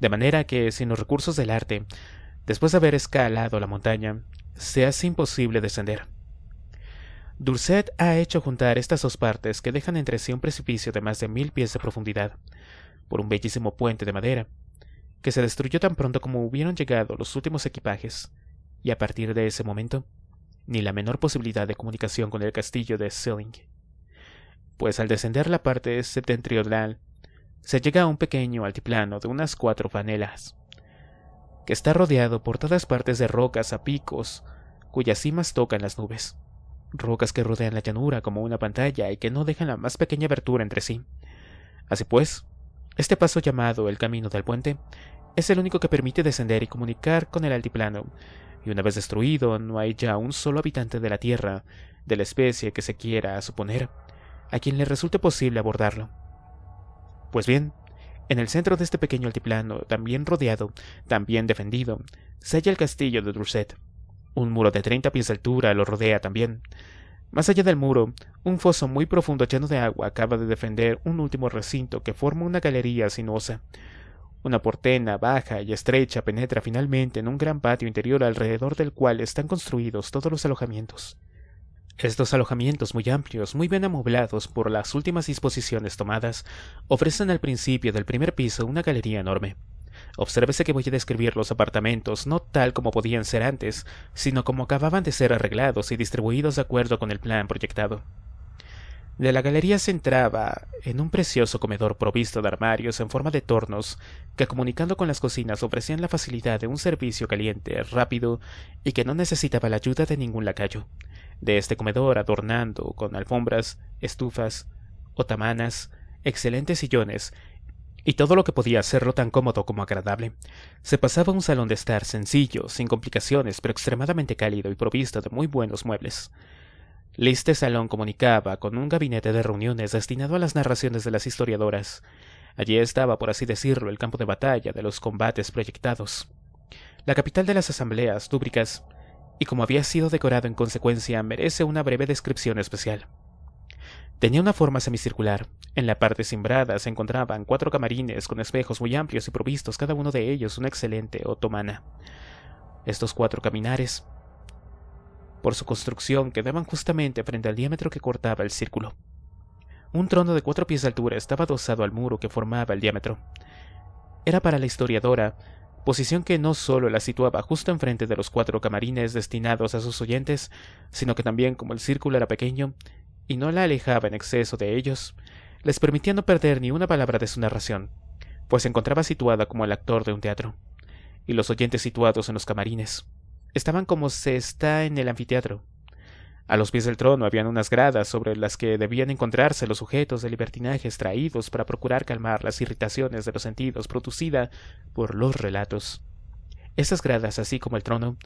De manera que, sin los recursos del arte, después de haber escalado la montaña, se hace imposible descender. Dulcet ha hecho juntar estas dos partes que dejan entre sí un precipicio de más de mil pies de profundidad, por un bellísimo puente de madera, que se destruyó tan pronto como hubieron llegado los últimos equipajes, y a partir de ese momento, ni la menor posibilidad de comunicación con el castillo de Silling. Pues al descender la parte septentrional, se llega a un pequeño altiplano de unas cuatro panelas que está rodeado por todas partes de rocas a picos, cuyas cimas tocan las nubes. Rocas que rodean la llanura como una pantalla y que no dejan la más pequeña abertura entre sí. Así pues, este paso llamado el Camino del Puente es el único que permite descender y comunicar con el altiplano, y una vez destruido no hay ya un solo habitante de la Tierra, de la especie que se quiera suponer, a quien le resulte posible abordarlo. Pues bien, en el centro de este pequeño altiplano, también rodeado, también defendido, se halla el castillo de Druset. Un muro de treinta pies de altura lo rodea también. Más allá del muro, un foso muy profundo lleno de agua acaba de defender un último recinto que forma una galería sinuosa. Una portena baja y estrecha penetra finalmente en un gran patio interior alrededor del cual están construidos todos los alojamientos. Estos alojamientos muy amplios, muy bien amoblados por las últimas disposiciones tomadas, ofrecen al principio del primer piso una galería enorme. Obsérvese que voy a describir los apartamentos no tal como podían ser antes, sino como acababan de ser arreglados y distribuidos de acuerdo con el plan proyectado. De la galería se entraba en un precioso comedor provisto de armarios en forma de tornos que comunicando con las cocinas ofrecían la facilidad de un servicio caliente, rápido y que no necesitaba la ayuda de ningún lacayo, de este comedor adornando con alfombras, estufas, otamanas, excelentes sillones y todo lo que podía hacerlo tan cómodo como agradable. Se pasaba un salón de estar sencillo, sin complicaciones, pero extremadamente cálido y provisto de muy buenos muebles. Este salón comunicaba con un gabinete de reuniones destinado a las narraciones de las historiadoras. Allí estaba, por así decirlo, el campo de batalla de los combates proyectados. La capital de las asambleas túbricas y como había sido decorado en consecuencia merece una breve descripción especial. Tenía una forma semicircular. En la parte cimbrada se encontraban cuatro camarines con espejos muy amplios y provistos cada uno de ellos una excelente otomana. Estos cuatro caminares, por su construcción, quedaban justamente frente al diámetro que cortaba el círculo. Un trono de cuatro pies de altura estaba adosado al muro que formaba el diámetro. Era para la historiadora posición que no solo la situaba justo enfrente de los cuatro camarines destinados a sus oyentes, sino que también como el círculo era pequeño, y no la alejaba en exceso de ellos, les permitía no perder ni una palabra de su narración, pues se encontraba situada como el actor de un teatro, y los oyentes situados en los camarines. Estaban como se está en el anfiteatro, a los pies del trono habían unas gradas sobre las que debían encontrarse los sujetos de libertinajes traídos para procurar calmar las irritaciones de los sentidos producida por los relatos. Esas gradas, así como el trono,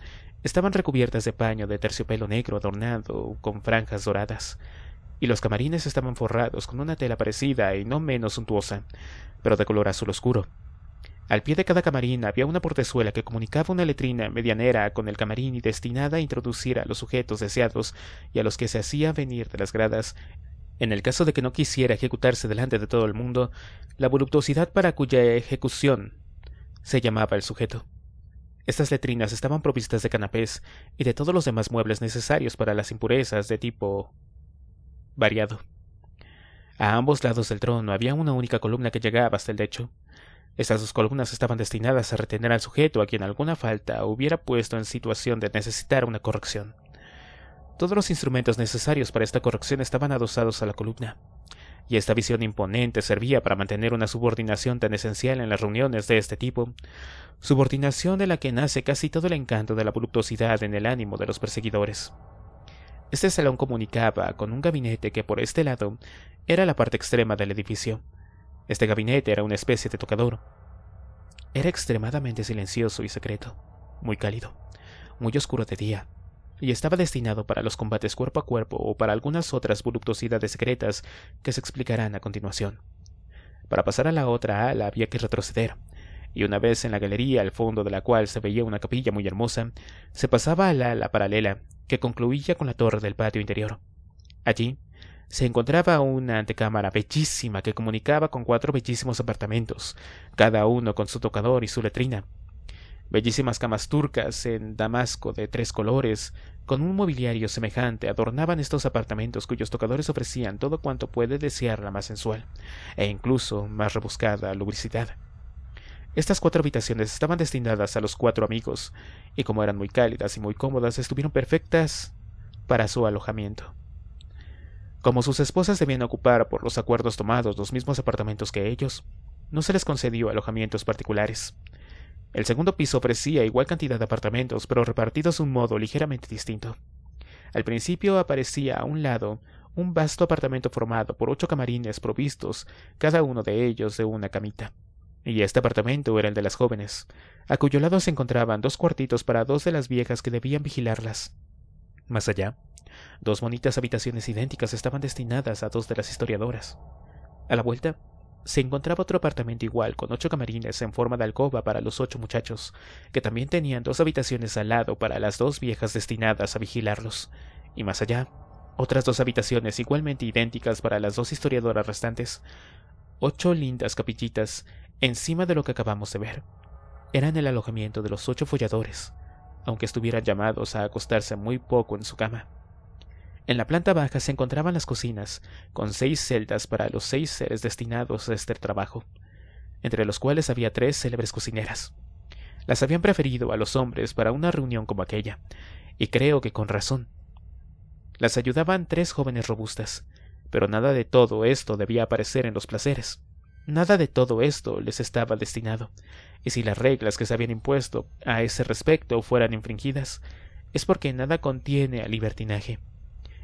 estaban recubiertas de paño de terciopelo negro adornado con franjas doradas, y los camarines estaban forrados con una tela parecida y no menos suntuosa, pero de color azul oscuro. Al pie de cada camarín había una portezuela que comunicaba una letrina medianera con el camarín y destinada a introducir a los sujetos deseados y a los que se hacía venir de las gradas. En el caso de que no quisiera ejecutarse delante de todo el mundo, la voluptuosidad para cuya ejecución se llamaba el sujeto. Estas letrinas estaban provistas de canapés y de todos los demás muebles necesarios para las impurezas de tipo variado. A ambos lados del trono había una única columna que llegaba hasta el techo. Estas dos columnas estaban destinadas a retener al sujeto a quien alguna falta hubiera puesto en situación de necesitar una corrección. Todos los instrumentos necesarios para esta corrección estaban adosados a la columna, y esta visión imponente servía para mantener una subordinación tan esencial en las reuniones de este tipo, subordinación de la que nace casi todo el encanto de la voluptuosidad en el ánimo de los perseguidores. Este salón comunicaba con un gabinete que por este lado era la parte extrema del edificio, este gabinete era una especie de tocador. Era extremadamente silencioso y secreto, muy cálido, muy oscuro de día, y estaba destinado para los combates cuerpo a cuerpo o para algunas otras voluptuosidades secretas que se explicarán a continuación. Para pasar a la otra ala había que retroceder, y una vez en la galería al fondo de la cual se veía una capilla muy hermosa, se pasaba a la ala paralela, que concluía con la torre del patio interior. Allí, se encontraba una antecámara bellísima que comunicaba con cuatro bellísimos apartamentos, cada uno con su tocador y su letrina. Bellísimas camas turcas en damasco de tres colores, con un mobiliario semejante, adornaban estos apartamentos cuyos tocadores ofrecían todo cuanto puede desear la más sensual e incluso más rebuscada lubricidad. Estas cuatro habitaciones estaban destinadas a los cuatro amigos, y como eran muy cálidas y muy cómodas, estuvieron perfectas para su alojamiento. Como sus esposas debían ocupar por los acuerdos tomados los mismos apartamentos que ellos, no se les concedió alojamientos particulares. El segundo piso ofrecía igual cantidad de apartamentos, pero repartidos de un modo ligeramente distinto. Al principio aparecía a un lado un vasto apartamento formado por ocho camarines provistos, cada uno de ellos de una camita. Y este apartamento era el de las jóvenes, a cuyo lado se encontraban dos cuartitos para dos de las viejas que debían vigilarlas. Más allá, Dos bonitas habitaciones idénticas estaban destinadas a dos de las historiadoras. A la vuelta, se encontraba otro apartamento igual, con ocho camarines en forma de alcoba para los ocho muchachos, que también tenían dos habitaciones al lado para las dos viejas destinadas a vigilarlos. Y más allá, otras dos habitaciones igualmente idénticas para las dos historiadoras restantes. Ocho lindas capillitas encima de lo que acabamos de ver. Eran el alojamiento de los ocho folladores, aunque estuvieran llamados a acostarse muy poco en su cama. En la planta baja se encontraban las cocinas, con seis celdas para los seis seres destinados a este trabajo, entre los cuales había tres célebres cocineras. Las habían preferido a los hombres para una reunión como aquella, y creo que con razón. Las ayudaban tres jóvenes robustas, pero nada de todo esto debía aparecer en los placeres. Nada de todo esto les estaba destinado, y si las reglas que se habían impuesto a ese respecto fueran infringidas, es porque nada contiene al libertinaje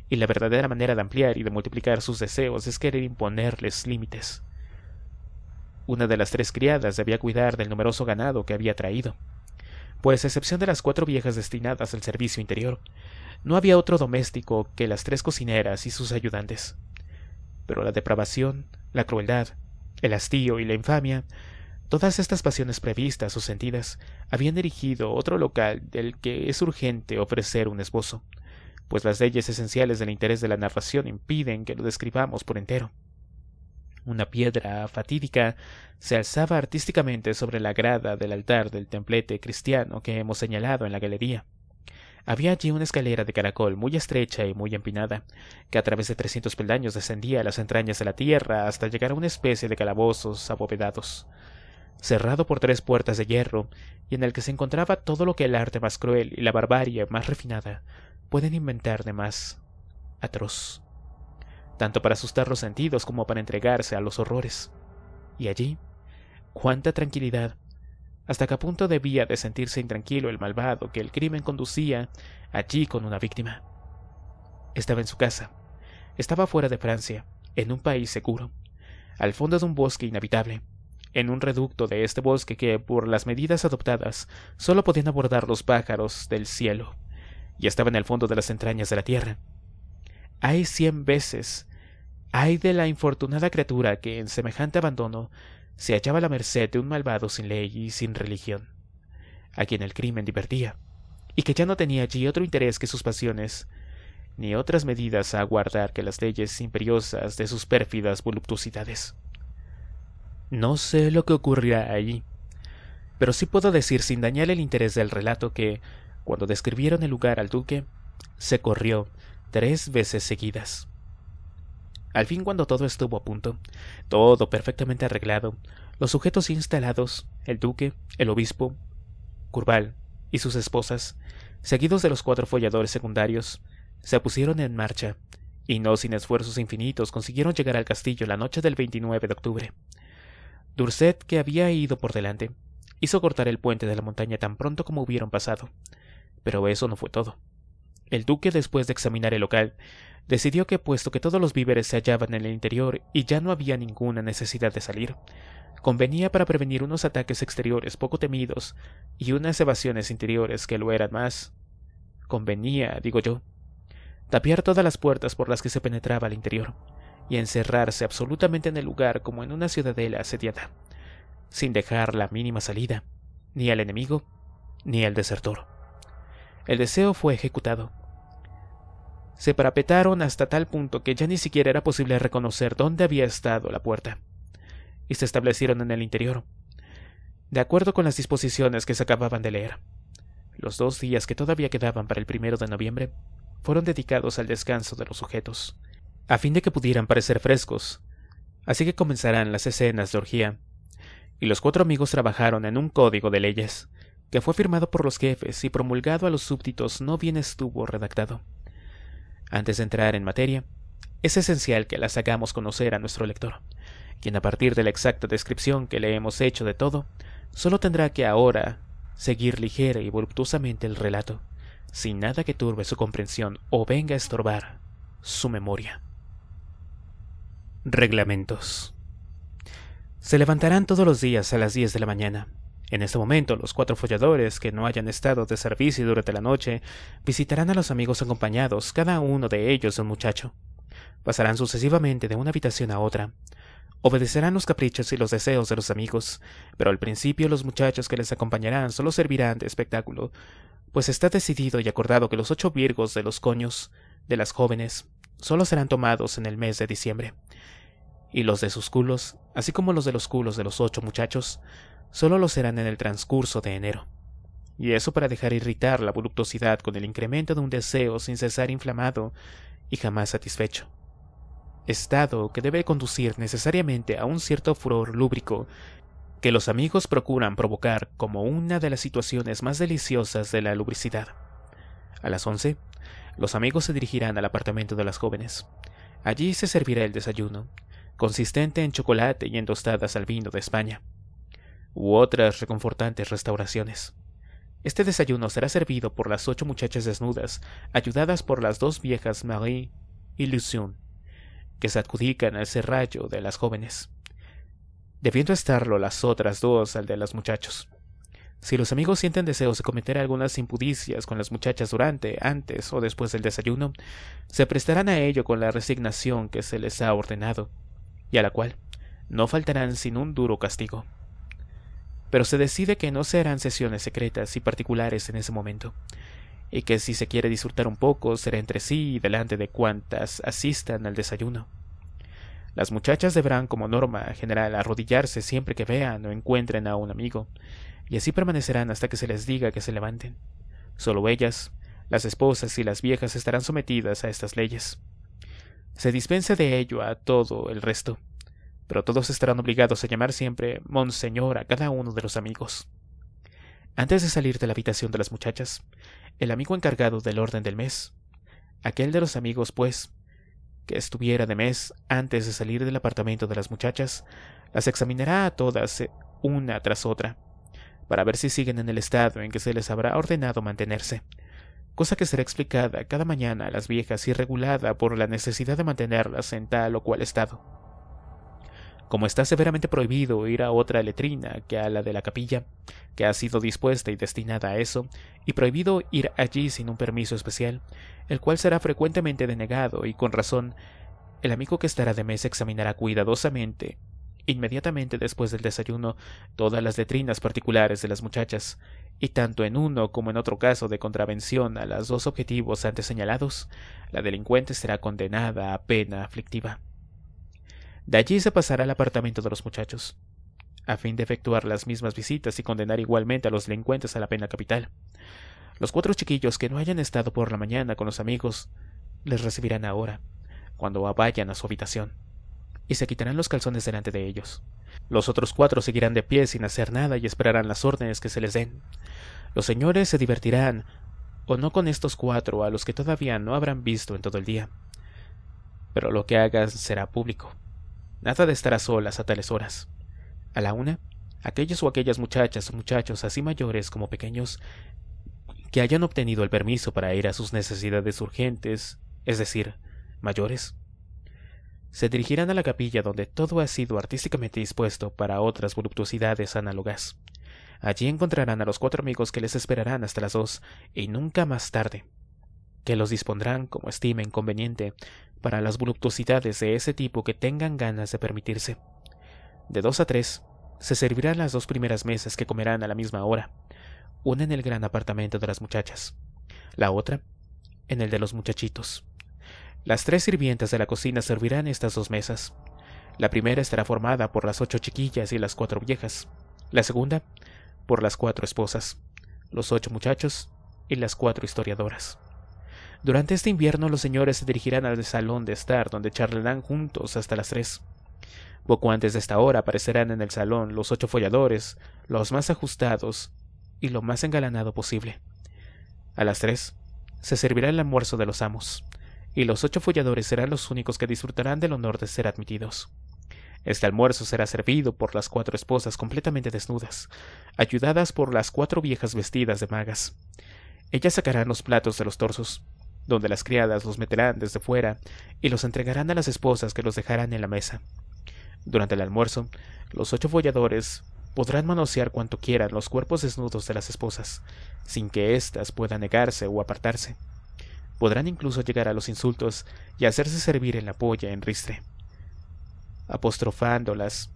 y la verdadera manera de ampliar y de multiplicar sus deseos es querer imponerles límites. Una de las tres criadas debía cuidar del numeroso ganado que había traído, pues a excepción de las cuatro viejas destinadas al servicio interior, no había otro doméstico que las tres cocineras y sus ayudantes. Pero la depravación, la crueldad, el hastío y la infamia, todas estas pasiones previstas o sentidas, habían erigido otro local del que es urgente ofrecer un esbozo pues las leyes esenciales del interés de la narración impiden que lo describamos por entero. Una piedra fatídica se alzaba artísticamente sobre la grada del altar del templete cristiano que hemos señalado en la galería. Había allí una escalera de caracol muy estrecha y muy empinada, que a través de trescientos peldaños descendía a las entrañas de la tierra hasta llegar a una especie de calabozos abovedados, cerrado por tres puertas de hierro, y en el que se encontraba todo lo que el arte más cruel y la barbarie más refinada pueden inventar de más atroz, tanto para asustar los sentidos como para entregarse a los horrores. Y allí, cuánta tranquilidad, hasta qué punto debía de sentirse intranquilo el malvado que el crimen conducía allí con una víctima. Estaba en su casa, estaba fuera de Francia, en un país seguro, al fondo de un bosque inhabitable, en un reducto de este bosque que, por las medidas adoptadas, solo podían abordar los pájaros del cielo y estaba en el fondo de las entrañas de la tierra. Hay cien veces, hay de la infortunada criatura que en semejante abandono se hallaba a la merced de un malvado sin ley y sin religión, a quien el crimen divertía, y que ya no tenía allí otro interés que sus pasiones, ni otras medidas a guardar que las leyes imperiosas de sus pérfidas voluptuosidades. No sé lo que ocurrirá allí, pero sí puedo decir sin dañar el interés del relato que, cuando describieron el lugar al duque, se corrió tres veces seguidas. Al fin, cuando todo estuvo a punto, todo perfectamente arreglado, los sujetos instalados, el duque, el obispo, Curval y sus esposas, seguidos de los cuatro folladores secundarios, se pusieron en marcha, y no sin esfuerzos infinitos consiguieron llegar al castillo la noche del 29 de octubre. Durset, que había ido por delante, hizo cortar el puente de la montaña tan pronto como hubieron pasado. Pero eso no fue todo. El duque, después de examinar el local, decidió que puesto que todos los víveres se hallaban en el interior y ya no había ninguna necesidad de salir, convenía para prevenir unos ataques exteriores poco temidos y unas evasiones interiores que lo eran más. Convenía, digo yo, tapiar todas las puertas por las que se penetraba al interior y encerrarse absolutamente en el lugar como en una ciudadela asediada, sin dejar la mínima salida, ni al enemigo, ni al desertor. El deseo fue ejecutado. Se parapetaron hasta tal punto que ya ni siquiera era posible reconocer dónde había estado la puerta, y se establecieron en el interior, de acuerdo con las disposiciones que se acababan de leer. Los dos días que todavía quedaban para el primero de noviembre fueron dedicados al descanso de los sujetos, a fin de que pudieran parecer frescos. Así que comenzarán las escenas de orgía, y los cuatro amigos trabajaron en un código de leyes que fue firmado por los jefes y promulgado a los súbditos no bien estuvo redactado. Antes de entrar en materia, es esencial que las hagamos conocer a nuestro lector, quien a partir de la exacta descripción que le hemos hecho de todo, solo tendrá que ahora seguir ligera y voluptuosamente el relato, sin nada que turbe su comprensión o venga a estorbar su memoria. Reglamentos. Se levantarán todos los días a las diez de la mañana en este momento, los cuatro folladores que no hayan estado de servicio durante la noche visitarán a los amigos acompañados, cada uno de ellos un muchacho. Pasarán sucesivamente de una habitación a otra. Obedecerán los caprichos y los deseos de los amigos, pero al principio los muchachos que les acompañarán solo servirán de espectáculo, pues está decidido y acordado que los ocho virgos de los coños de las jóvenes solo serán tomados en el mes de diciembre y los de sus culos, así como los de los culos de los ocho muchachos, solo lo serán en el transcurso de enero. Y eso para dejar irritar la voluptuosidad con el incremento de un deseo sin cesar inflamado y jamás satisfecho. Estado que debe conducir necesariamente a un cierto furor lúbrico que los amigos procuran provocar como una de las situaciones más deliciosas de la lubricidad. A las once, los amigos se dirigirán al apartamento de las jóvenes. Allí se servirá el desayuno, consistente en chocolate y en tostadas al vino de España, u otras reconfortantes restauraciones. Este desayuno será servido por las ocho muchachas desnudas, ayudadas por las dos viejas Marie y Lucien, que se adjudican al serrallo de las jóvenes, debiendo estarlo las otras dos al de los muchachos. Si los amigos sienten deseos de cometer algunas impudicias con las muchachas durante, antes o después del desayuno, se prestarán a ello con la resignación que se les ha ordenado y a la cual no faltarán sin un duro castigo. Pero se decide que no serán sesiones secretas y particulares en ese momento, y que si se quiere disfrutar un poco será entre sí y delante de cuantas asistan al desayuno. Las muchachas deberán como norma general arrodillarse siempre que vean o encuentren a un amigo, y así permanecerán hasta que se les diga que se levanten. Solo ellas, las esposas y las viejas estarán sometidas a estas leyes. Se dispensa de ello a todo el resto, pero todos estarán obligados a llamar siempre Monseñor a cada uno de los amigos. Antes de salir de la habitación de las muchachas, el amigo encargado del orden del mes, aquel de los amigos, pues, que estuviera de mes antes de salir del apartamento de las muchachas, las examinará a todas eh, una tras otra, para ver si siguen en el estado en que se les habrá ordenado mantenerse cosa que será explicada cada mañana a las viejas y regulada por la necesidad de mantenerlas en tal o cual estado. Como está severamente prohibido ir a otra letrina que a la de la capilla, que ha sido dispuesta y destinada a eso, y prohibido ir allí sin un permiso especial, el cual será frecuentemente denegado y con razón, el amigo que estará de mes examinará cuidadosamente Inmediatamente después del desayuno, todas las letrinas particulares de las muchachas, y tanto en uno como en otro caso de contravención a los dos objetivos antes señalados, la delincuente será condenada a pena aflictiva. De allí se pasará al apartamento de los muchachos, a fin de efectuar las mismas visitas y condenar igualmente a los delincuentes a la pena capital. Los cuatro chiquillos que no hayan estado por la mañana con los amigos les recibirán ahora, cuando vayan a su habitación y se quitarán los calzones delante de ellos. Los otros cuatro seguirán de pie sin hacer nada y esperarán las órdenes que se les den. Los señores se divertirán, o no con estos cuatro a los que todavía no habrán visto en todo el día. Pero lo que hagan será público. Nada de estar a solas a tales horas. A la una, aquellos o aquellas muchachas o muchachos así mayores como pequeños que hayan obtenido el permiso para ir a sus necesidades urgentes, es decir, mayores, se dirigirán a la capilla donde todo ha sido artísticamente dispuesto para otras voluptuosidades análogas. Allí encontrarán a los cuatro amigos que les esperarán hasta las dos y nunca más tarde, que los dispondrán como estimen conveniente para las voluptuosidades de ese tipo que tengan ganas de permitirse. De dos a tres, se servirán las dos primeras mesas que comerán a la misma hora, una en el gran apartamento de las muchachas, la otra en el de los muchachitos. Las tres sirvientas de la cocina servirán estas dos mesas. La primera estará formada por las ocho chiquillas y las cuatro viejas. La segunda, por las cuatro esposas, los ocho muchachos y las cuatro historiadoras. Durante este invierno los señores se dirigirán al salón de estar, donde charlarán juntos hasta las tres. Poco antes de esta hora aparecerán en el salón los ocho folladores, los más ajustados y lo más engalanado posible. A las tres se servirá el almuerzo de los amos y los ocho folladores serán los únicos que disfrutarán del honor de ser admitidos. Este almuerzo será servido por las cuatro esposas completamente desnudas, ayudadas por las cuatro viejas vestidas de magas. Ellas sacarán los platos de los torsos, donde las criadas los meterán desde fuera y los entregarán a las esposas que los dejarán en la mesa. Durante el almuerzo, los ocho folladores podrán manosear cuanto quieran los cuerpos desnudos de las esposas, sin que éstas puedan negarse o apartarse podrán incluso llegar a los insultos y hacerse servir en la polla en ristre, apostrofándolas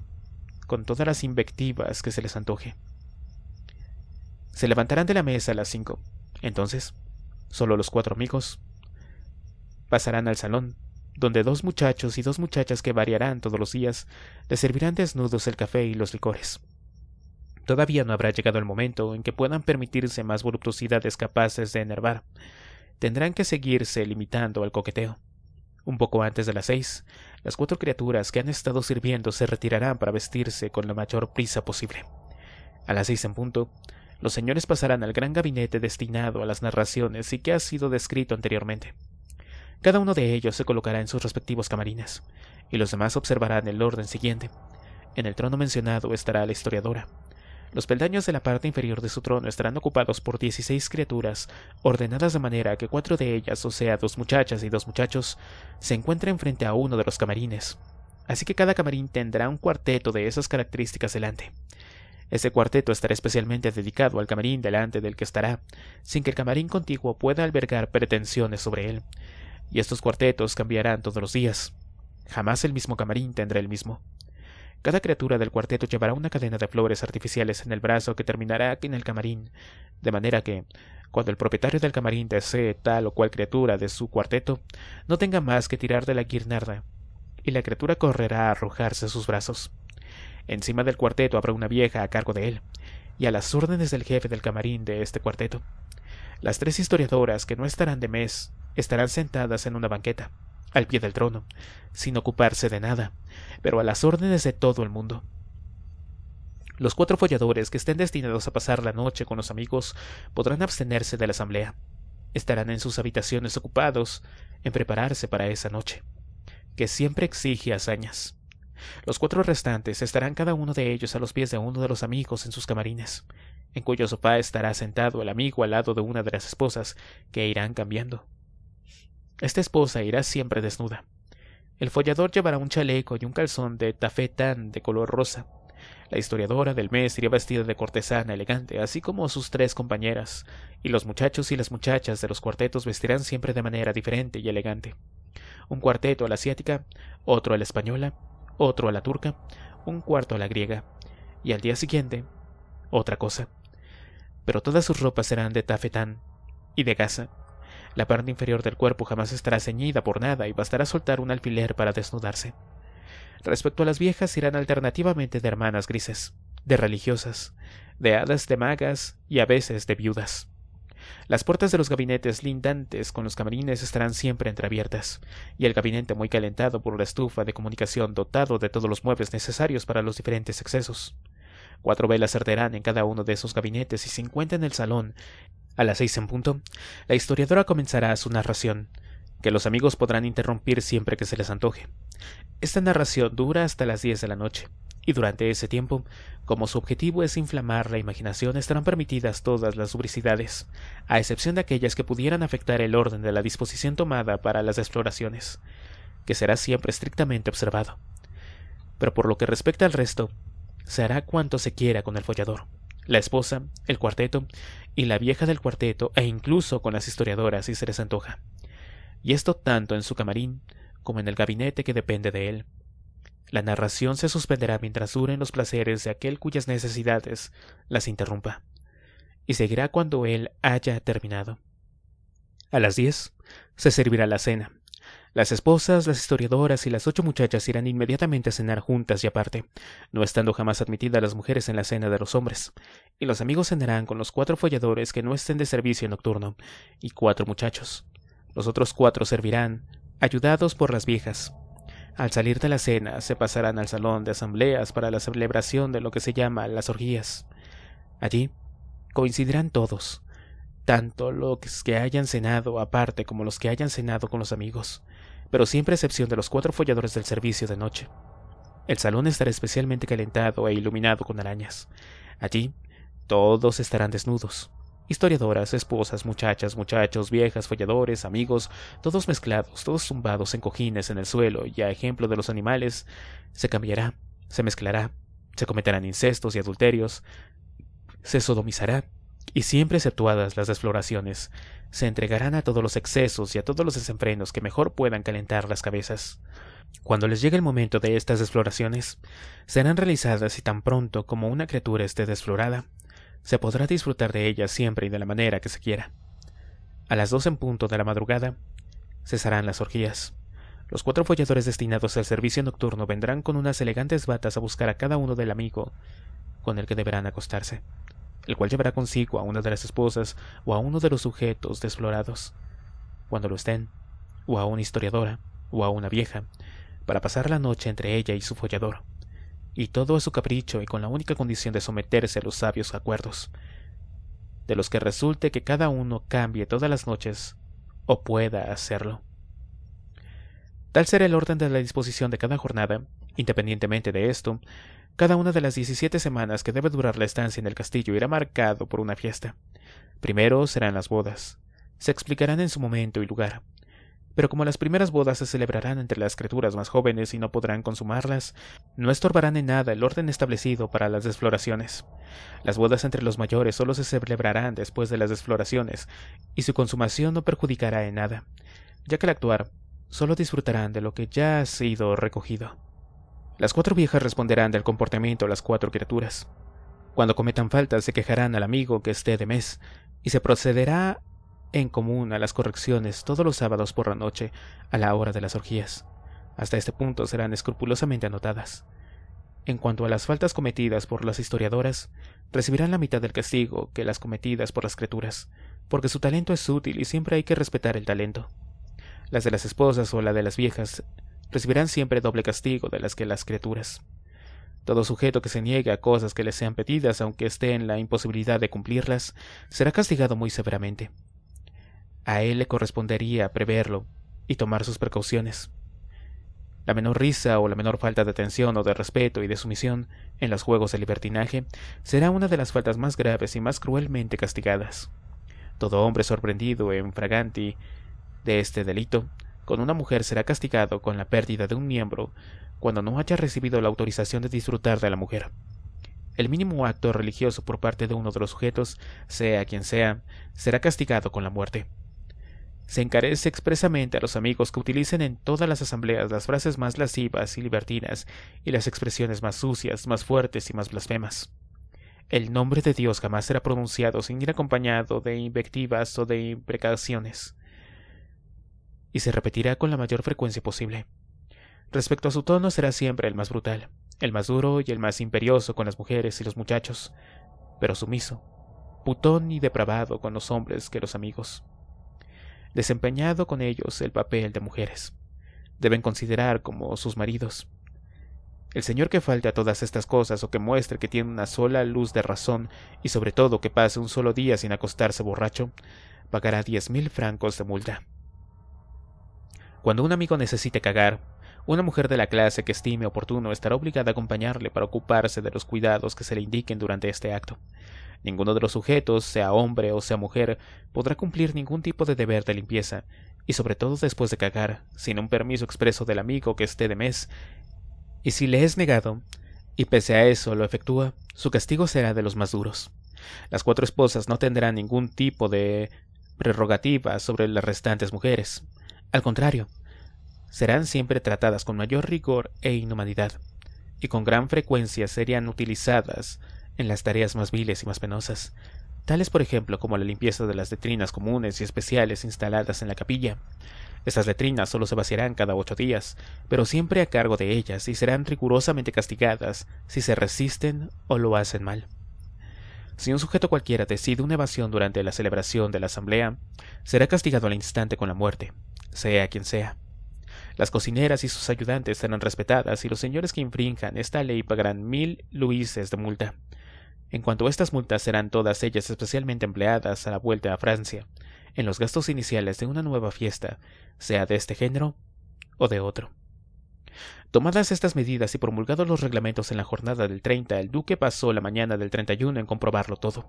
con todas las invectivas que se les antoje. Se levantarán de la mesa a las cinco. Entonces, solo los cuatro amigos pasarán al salón, donde dos muchachos y dos muchachas que variarán todos los días les servirán desnudos el café y los licores. Todavía no habrá llegado el momento en que puedan permitirse más voluptuosidades capaces de enervar, tendrán que seguirse limitando al coqueteo. Un poco antes de las seis, las cuatro criaturas que han estado sirviendo se retirarán para vestirse con la mayor prisa posible. A las seis en punto, los señores pasarán al gran gabinete destinado a las narraciones y que ha sido descrito anteriormente. Cada uno de ellos se colocará en sus respectivos camarines, y los demás observarán el orden siguiente. En el trono mencionado estará la historiadora, los peldaños de la parte inferior de su trono estarán ocupados por 16 criaturas, ordenadas de manera que cuatro de ellas, o sea, dos muchachas y dos muchachos, se encuentren frente a uno de los camarines. Así que cada camarín tendrá un cuarteto de esas características delante. Ese cuarteto estará especialmente dedicado al camarín delante del que estará, sin que el camarín contiguo pueda albergar pretensiones sobre él. Y estos cuartetos cambiarán todos los días. Jamás el mismo camarín tendrá el mismo. Cada criatura del cuarteto llevará una cadena de flores artificiales en el brazo que terminará aquí en el camarín, de manera que, cuando el propietario del camarín desee tal o cual criatura de su cuarteto, no tenga más que tirar de la guirnarda, y la criatura correrá a arrojarse a sus brazos. Encima del cuarteto habrá una vieja a cargo de él, y a las órdenes del jefe del camarín de este cuarteto. Las tres historiadoras que no estarán de mes estarán sentadas en una banqueta al pie del trono, sin ocuparse de nada, pero a las órdenes de todo el mundo. Los cuatro folladores que estén destinados a pasar la noche con los amigos podrán abstenerse de la asamblea. Estarán en sus habitaciones ocupados en prepararse para esa noche, que siempre exige hazañas. Los cuatro restantes estarán cada uno de ellos a los pies de uno de los amigos en sus camarines, en cuyo sofá estará sentado el amigo al lado de una de las esposas que irán cambiando. Esta esposa irá siempre desnuda. El follador llevará un chaleco y un calzón de tafetán de color rosa. La historiadora del mes irá vestida de cortesana elegante, así como sus tres compañeras, y los muchachos y las muchachas de los cuartetos vestirán siempre de manera diferente y elegante. Un cuarteto a la asiática, otro a la española, otro a la turca, un cuarto a la griega, y al día siguiente, otra cosa. Pero todas sus ropas serán de tafetán y de gasa, la parte inferior del cuerpo jamás estará ceñida por nada y bastará soltar un alfiler para desnudarse. Respecto a las viejas, irán alternativamente de hermanas grises, de religiosas, de hadas de magas y a veces de viudas. Las puertas de los gabinetes lindantes con los camarines estarán siempre entreabiertas, y el gabinete muy calentado por la estufa de comunicación dotado de todos los muebles necesarios para los diferentes excesos. Cuatro velas arderán en cada uno de esos gabinetes y cincuenta en el salón, a las seis en punto, la historiadora comenzará su narración, que los amigos podrán interrumpir siempre que se les antoje. Esta narración dura hasta las diez de la noche, y durante ese tiempo, como su objetivo es inflamar la imaginación, estarán permitidas todas las lubricidades, a excepción de aquellas que pudieran afectar el orden de la disposición tomada para las exploraciones, que será siempre estrictamente observado. Pero por lo que respecta al resto, se hará cuanto se quiera con el follador la esposa, el cuarteto y la vieja del cuarteto e incluso con las historiadoras si se les antoja. Y esto tanto en su camarín como en el gabinete que depende de él. La narración se suspenderá mientras duren los placeres de aquel cuyas necesidades las interrumpa, y seguirá cuando él haya terminado. A las diez se servirá la cena, las esposas, las historiadoras y las ocho muchachas irán inmediatamente a cenar juntas y aparte, no estando jamás admitidas las mujeres en la cena de los hombres, y los amigos cenarán con los cuatro folladores que no estén de servicio nocturno, y cuatro muchachos. Los otros cuatro servirán, ayudados por las viejas. Al salir de la cena, se pasarán al salón de asambleas para la celebración de lo que se llama las orgías. Allí coincidirán todos, tanto los que hayan cenado aparte como los que hayan cenado con los amigos pero siempre excepción de los cuatro folladores del servicio de noche. El salón estará especialmente calentado e iluminado con arañas. Allí, todos estarán desnudos. Historiadoras, esposas, muchachas, muchachos, viejas, folladores, amigos, todos mezclados, todos zumbados en cojines en el suelo, y a ejemplo de los animales, se cambiará, se mezclará, se cometerán incestos y adulterios, se sodomizará, y siempre exceptuadas las desfloraciones, se entregarán a todos los excesos y a todos los desenfrenos que mejor puedan calentar las cabezas. Cuando les llegue el momento de estas desfloraciones, serán realizadas y tan pronto como una criatura esté desflorada, se podrá disfrutar de ellas siempre y de la manera que se quiera. A las dos en punto de la madrugada, cesarán las orgías. Los cuatro folladores destinados al servicio nocturno vendrán con unas elegantes batas a buscar a cada uno del amigo con el que deberán acostarse el cual llevará consigo a una de las esposas o a uno de los sujetos desflorados, cuando lo estén, o a una historiadora, o a una vieja, para pasar la noche entre ella y su follador, y todo a su capricho y con la única condición de someterse a los sabios acuerdos, de los que resulte que cada uno cambie todas las noches o pueda hacerlo. Tal será el orden de la disposición de cada jornada, independientemente de esto, cada una de las 17 semanas que debe durar la estancia en el castillo irá marcado por una fiesta. Primero serán las bodas. Se explicarán en su momento y lugar. Pero como las primeras bodas se celebrarán entre las criaturas más jóvenes y no podrán consumarlas, no estorbarán en nada el orden establecido para las desfloraciones. Las bodas entre los mayores solo se celebrarán después de las desfloraciones, y su consumación no perjudicará en nada, ya que al actuar solo disfrutarán de lo que ya ha sido recogido. Las cuatro viejas responderán del comportamiento de las cuatro criaturas. Cuando cometan faltas se quejarán al amigo que esté de mes, y se procederá en común a las correcciones todos los sábados por la noche a la hora de las orgías. Hasta este punto serán escrupulosamente anotadas. En cuanto a las faltas cometidas por las historiadoras, recibirán la mitad del castigo que las cometidas por las criaturas, porque su talento es útil y siempre hay que respetar el talento. Las de las esposas o la de las viejas recibirán siempre doble castigo de las que las criaturas. Todo sujeto que se niegue a cosas que le sean pedidas, aunque esté en la imposibilidad de cumplirlas, será castigado muy severamente. A él le correspondería preverlo y tomar sus precauciones. La menor risa o la menor falta de atención o de respeto y de sumisión en los juegos de libertinaje será una de las faltas más graves y más cruelmente castigadas. Todo hombre sorprendido en fraganti de este delito con una mujer será castigado con la pérdida de un miembro cuando no haya recibido la autorización de disfrutar de la mujer. El mínimo acto religioso por parte de uno de los sujetos, sea quien sea, será castigado con la muerte. Se encarece expresamente a los amigos que utilicen en todas las asambleas las frases más lascivas y libertinas y las expresiones más sucias, más fuertes y más blasfemas. El nombre de Dios jamás será pronunciado sin ir acompañado de invectivas o de imprecaciones y se repetirá con la mayor frecuencia posible. Respecto a su tono será siempre el más brutal, el más duro y el más imperioso con las mujeres y los muchachos, pero sumiso, putón y depravado con los hombres que los amigos. Desempeñado con ellos el papel de mujeres. Deben considerar como sus maridos. El señor que falte a todas estas cosas o que muestre que tiene una sola luz de razón y sobre todo que pase un solo día sin acostarse borracho, pagará diez mil francos de multa. Cuando un amigo necesite cagar, una mujer de la clase que estime oportuno estará obligada a acompañarle para ocuparse de los cuidados que se le indiquen durante este acto. Ninguno de los sujetos, sea hombre o sea mujer, podrá cumplir ningún tipo de deber de limpieza, y sobre todo después de cagar, sin un permiso expreso del amigo que esté de mes. Y si le es negado, y pese a eso lo efectúa, su castigo será de los más duros. Las cuatro esposas no tendrán ningún tipo de prerrogativa sobre las restantes mujeres. Al contrario, serán siempre tratadas con mayor rigor e inhumanidad, y con gran frecuencia serían utilizadas en las tareas más viles y más penosas, tales por ejemplo como la limpieza de las letrinas comunes y especiales instaladas en la capilla. Estas letrinas solo se vaciarán cada ocho días, pero siempre a cargo de ellas y serán rigurosamente castigadas si se resisten o lo hacen mal. Si un sujeto cualquiera decide una evasión durante la celebración de la asamblea, será castigado al instante con la muerte, sea quien sea. Las cocineras y sus ayudantes serán respetadas y los señores que infrinjan esta ley pagarán mil luises de multa. En cuanto a estas multas serán todas ellas especialmente empleadas a la vuelta a Francia, en los gastos iniciales de una nueva fiesta, sea de este género o de otro. Tomadas estas medidas y promulgados los reglamentos en la jornada del 30, el duque pasó la mañana del 31 en comprobarlo todo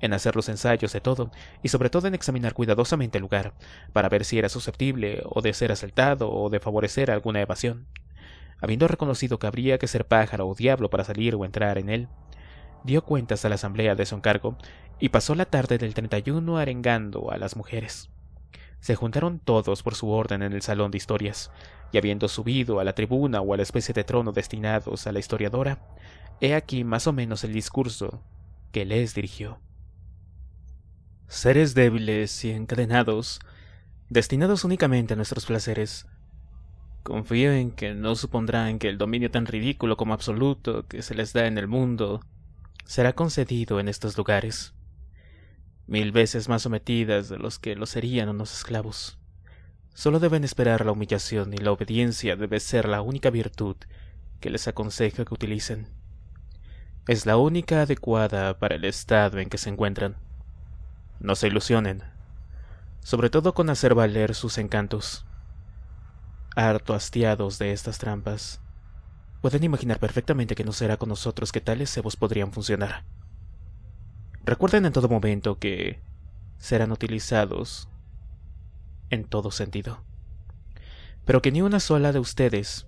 en hacer los ensayos de todo y sobre todo en examinar cuidadosamente el lugar, para ver si era susceptible o de ser asaltado o de favorecer alguna evasión, habiendo reconocido que habría que ser pájaro o diablo para salir o entrar en él. Dio cuentas a la asamblea de su encargo y pasó la tarde del 31 arengando a las mujeres. Se juntaron todos por su orden en el salón de historias, y habiendo subido a la tribuna o a la especie de trono destinados a la historiadora, he aquí más o menos el discurso que les dirigió seres débiles y encadenados, destinados únicamente a nuestros placeres. Confío en que no supondrán que el dominio tan ridículo como absoluto que se les da en el mundo será concedido en estos lugares, mil veces más sometidas de los que lo serían unos esclavos. Solo deben esperar la humillación y la obediencia debe ser la única virtud que les aconseja que utilicen. Es la única adecuada para el estado en que se encuentran no se ilusionen, sobre todo con hacer valer sus encantos. Harto hastiados de estas trampas, pueden imaginar perfectamente que no será con nosotros que tales cebos podrían funcionar. Recuerden en todo momento que serán utilizados en todo sentido, pero que ni una sola de ustedes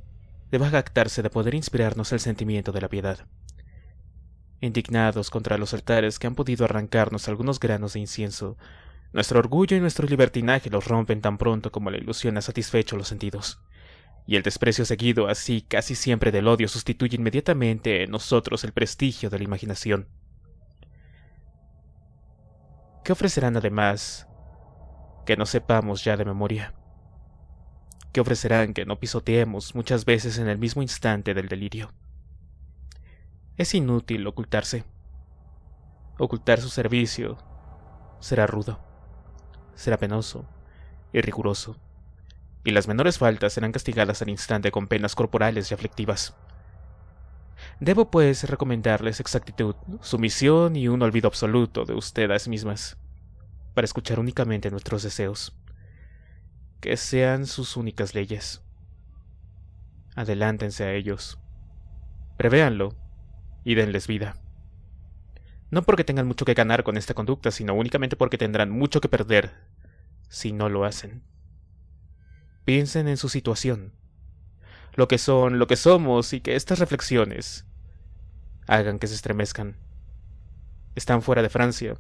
deba gactarse de poder inspirarnos el sentimiento de la piedad indignados contra los altares que han podido arrancarnos algunos granos de incienso. Nuestro orgullo y nuestro libertinaje los rompen tan pronto como la ilusión ha satisfecho los sentidos. Y el desprecio seguido así casi siempre del odio sustituye inmediatamente en nosotros el prestigio de la imaginación. ¿Qué ofrecerán además que no sepamos ya de memoria? ¿Qué ofrecerán que no pisoteemos muchas veces en el mismo instante del delirio? Es inútil ocultarse. Ocultar su servicio será rudo, será penoso y riguroso, y las menores faltas serán castigadas al instante con penas corporales y aflictivas. Debo, pues, recomendarles exactitud, sumisión y un olvido absoluto de ustedes mismas, para escuchar únicamente nuestros deseos. Que sean sus únicas leyes. Adelántense a ellos. Prevéanlo y denles vida. No porque tengan mucho que ganar con esta conducta, sino únicamente porque tendrán mucho que perder si no lo hacen. Piensen en su situación, lo que son, lo que somos y que estas reflexiones hagan que se estremezcan. Están fuera de Francia,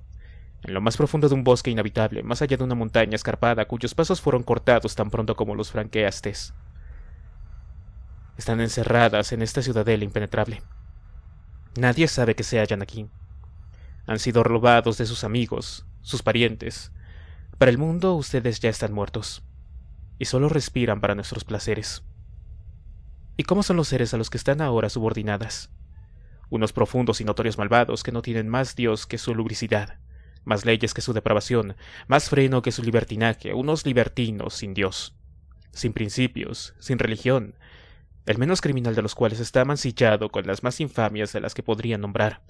en lo más profundo de un bosque inhabitable, más allá de una montaña escarpada cuyos pasos fueron cortados tan pronto como los franqueastes. Están encerradas en esta ciudadela impenetrable. Nadie sabe que se hallan aquí. Han sido robados de sus amigos, sus parientes. Para el mundo ustedes ya están muertos. Y solo respiran para nuestros placeres. ¿Y cómo son los seres a los que están ahora subordinadas? Unos profundos y notorios malvados que no tienen más Dios que su lubricidad, más leyes que su depravación, más freno que su libertinaje, unos libertinos sin Dios, sin principios, sin religión, el menos criminal de los cuales está mancillado con las más infamias de las que podría nombrar,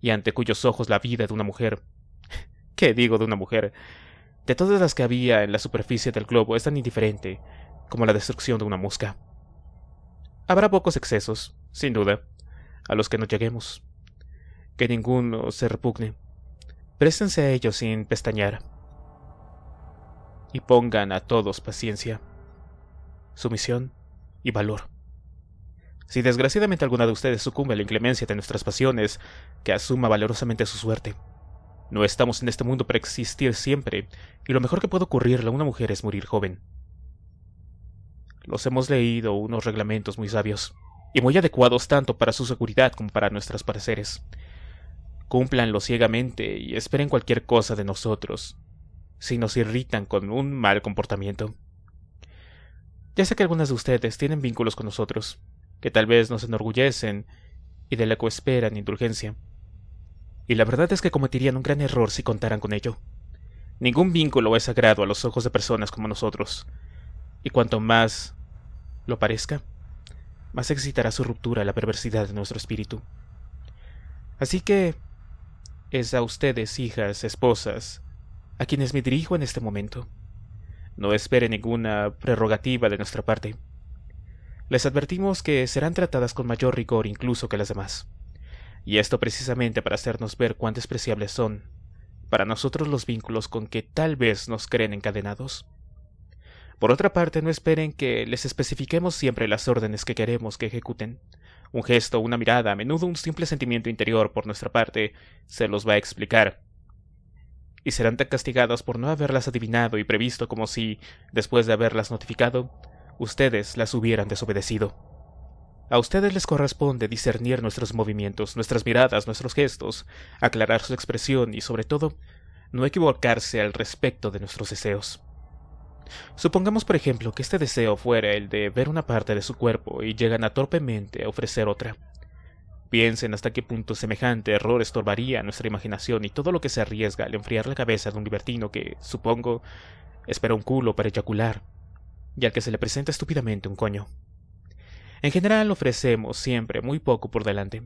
y ante cuyos ojos la vida de una mujer. ¿Qué digo de una mujer? De todas las que había en la superficie del globo es tan indiferente como la destrucción de una mosca. Habrá pocos excesos, sin duda, a los que no lleguemos. Que ninguno se repugne. Préstense a ellos sin pestañear. Y pongan a todos paciencia, sumisión y valor. Si desgraciadamente alguna de ustedes sucumbe a la inclemencia de nuestras pasiones, que asuma valorosamente su suerte. No estamos en este mundo para existir siempre, y lo mejor que puede ocurrirle a una mujer es morir joven. Los hemos leído unos reglamentos muy sabios, y muy adecuados tanto para su seguridad como para nuestros pareceres. Cúmplanlo ciegamente y esperen cualquier cosa de nosotros, si nos irritan con un mal comportamiento. Ya sé que algunas de ustedes tienen vínculos con nosotros, que tal vez nos enorgullecen y de la que esperan indulgencia. Y la verdad es que cometerían un gran error si contaran con ello. Ningún vínculo es sagrado a los ojos de personas como nosotros, y cuanto más lo parezca, más excitará su ruptura la perversidad de nuestro espíritu. Así que es a ustedes, hijas, esposas, a quienes me dirijo en este momento. No espere ninguna prerrogativa de nuestra parte les advertimos que serán tratadas con mayor rigor incluso que las demás. Y esto precisamente para hacernos ver cuán despreciables son para nosotros los vínculos con que tal vez nos creen encadenados. Por otra parte, no esperen que les especifiquemos siempre las órdenes que queremos que ejecuten. Un gesto, una mirada, a menudo un simple sentimiento interior por nuestra parte, se los va a explicar. Y serán tan castigados por no haberlas adivinado y previsto como si, después de haberlas notificado, ustedes las hubieran desobedecido. A ustedes les corresponde discernir nuestros movimientos, nuestras miradas, nuestros gestos, aclarar su expresión y, sobre todo, no equivocarse al respecto de nuestros deseos. Supongamos, por ejemplo, que este deseo fuera el de ver una parte de su cuerpo y llegan a torpemente a ofrecer otra. Piensen hasta qué punto semejante error estorbaría nuestra imaginación y todo lo que se arriesga al enfriar la cabeza de un libertino que, supongo, espera un culo para eyacular y al que se le presenta estúpidamente un coño. En general ofrecemos siempre muy poco por delante.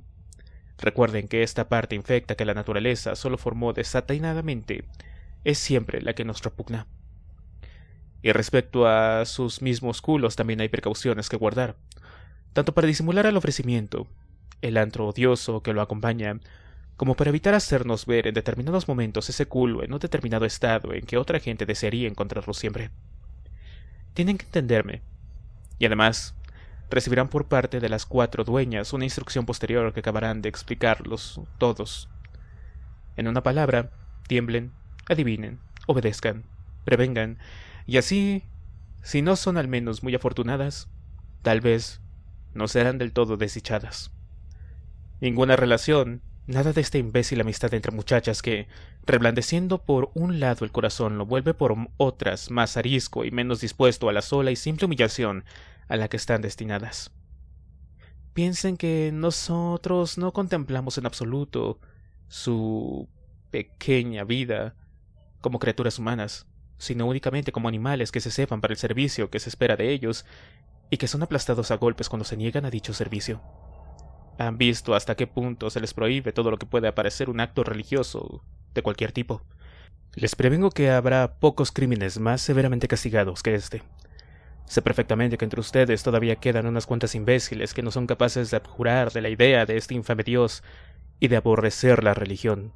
Recuerden que esta parte infecta que la naturaleza solo formó desatainadamente es siempre la que nos repugna. Y respecto a sus mismos culos también hay precauciones que guardar, tanto para disimular el ofrecimiento, el antro odioso que lo acompaña, como para evitar hacernos ver en determinados momentos ese culo en un determinado estado en que otra gente desearía encontrarlo siempre. Tienen que entenderme. Y además, recibirán por parte de las cuatro dueñas una instrucción posterior que acabarán de explicarlos todos. En una palabra, tiemblen, adivinen, obedezcan, prevengan, y así, si no son al menos muy afortunadas, tal vez no serán del todo desdichadas. Ninguna relación Nada de esta imbécil amistad entre muchachas que, reblandeciendo por un lado el corazón, lo vuelve por otras más arisco y menos dispuesto a la sola y simple humillación a la que están destinadas. Piensen que nosotros no contemplamos en absoluto su pequeña vida como criaturas humanas, sino únicamente como animales que se sepan para el servicio que se espera de ellos y que son aplastados a golpes cuando se niegan a dicho servicio han visto hasta qué punto se les prohíbe todo lo que pueda parecer un acto religioso de cualquier tipo. Les prevengo que habrá pocos crímenes más severamente castigados que este. Sé perfectamente que entre ustedes todavía quedan unas cuantas imbéciles que no son capaces de abjurar de la idea de este infame Dios y de aborrecer la religión.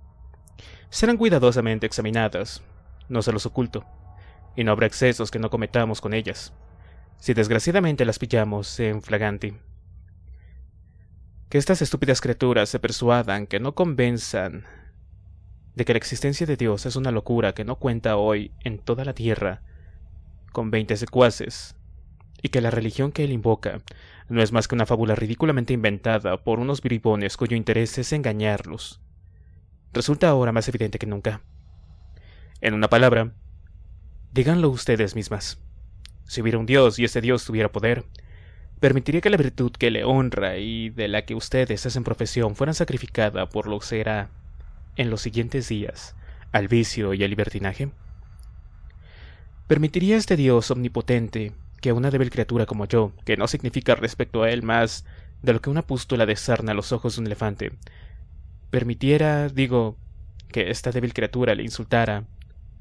Serán cuidadosamente examinadas, no se los oculto, y no habrá excesos que no cometamos con ellas, si desgraciadamente las pillamos en flagante que estas estúpidas criaturas se persuadan, que no convenzan de que la existencia de Dios es una locura que no cuenta hoy en toda la tierra, con veinte secuaces, y que la religión que él invoca no es más que una fábula ridículamente inventada por unos bribones cuyo interés es engañarlos. Resulta ahora más evidente que nunca. En una palabra, díganlo ustedes mismas. Si hubiera un Dios y ese Dios tuviera poder, permitiría que la virtud que le honra y de la que ustedes hacen profesión fueran sacrificada por lo que será en los siguientes días al vicio y al libertinaje? ¿Permitiría este Dios omnipotente que a una débil criatura como yo, que no significa respecto a él más de lo que una pústula desarna a los ojos de un elefante, permitiera, digo, que esta débil criatura le insultara,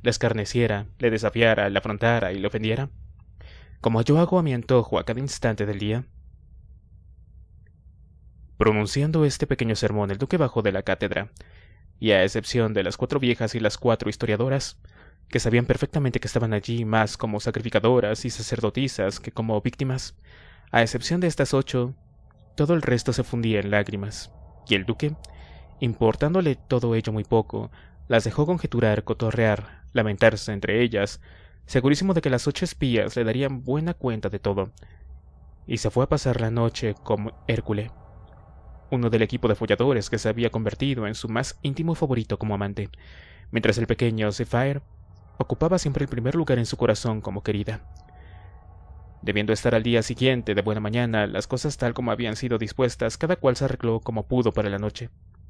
le escarneciera, le desafiara, le afrontara y le ofendiera? como yo hago a mi antojo a cada instante del día. Pronunciando este pequeño sermón, el duque bajó de la cátedra, y a excepción de las cuatro viejas y las cuatro historiadoras, que sabían perfectamente que estaban allí más como sacrificadoras y sacerdotisas que como víctimas, a excepción de estas ocho, todo el resto se fundía en lágrimas, y el duque, importándole todo ello muy poco, las dejó conjeturar, cotorrear, lamentarse entre ellas, segurísimo de que las ocho espías le darían buena cuenta de todo, y se fue a pasar la noche con Hércules, uno del equipo de folladores que se había convertido en su más íntimo favorito como amante, mientras el pequeño Zephyr, ocupaba siempre el primer lugar en su corazón como querida. Debiendo estar al día siguiente de buena mañana, las cosas tal como habían sido dispuestas, cada cual se arregló como pudo para la noche.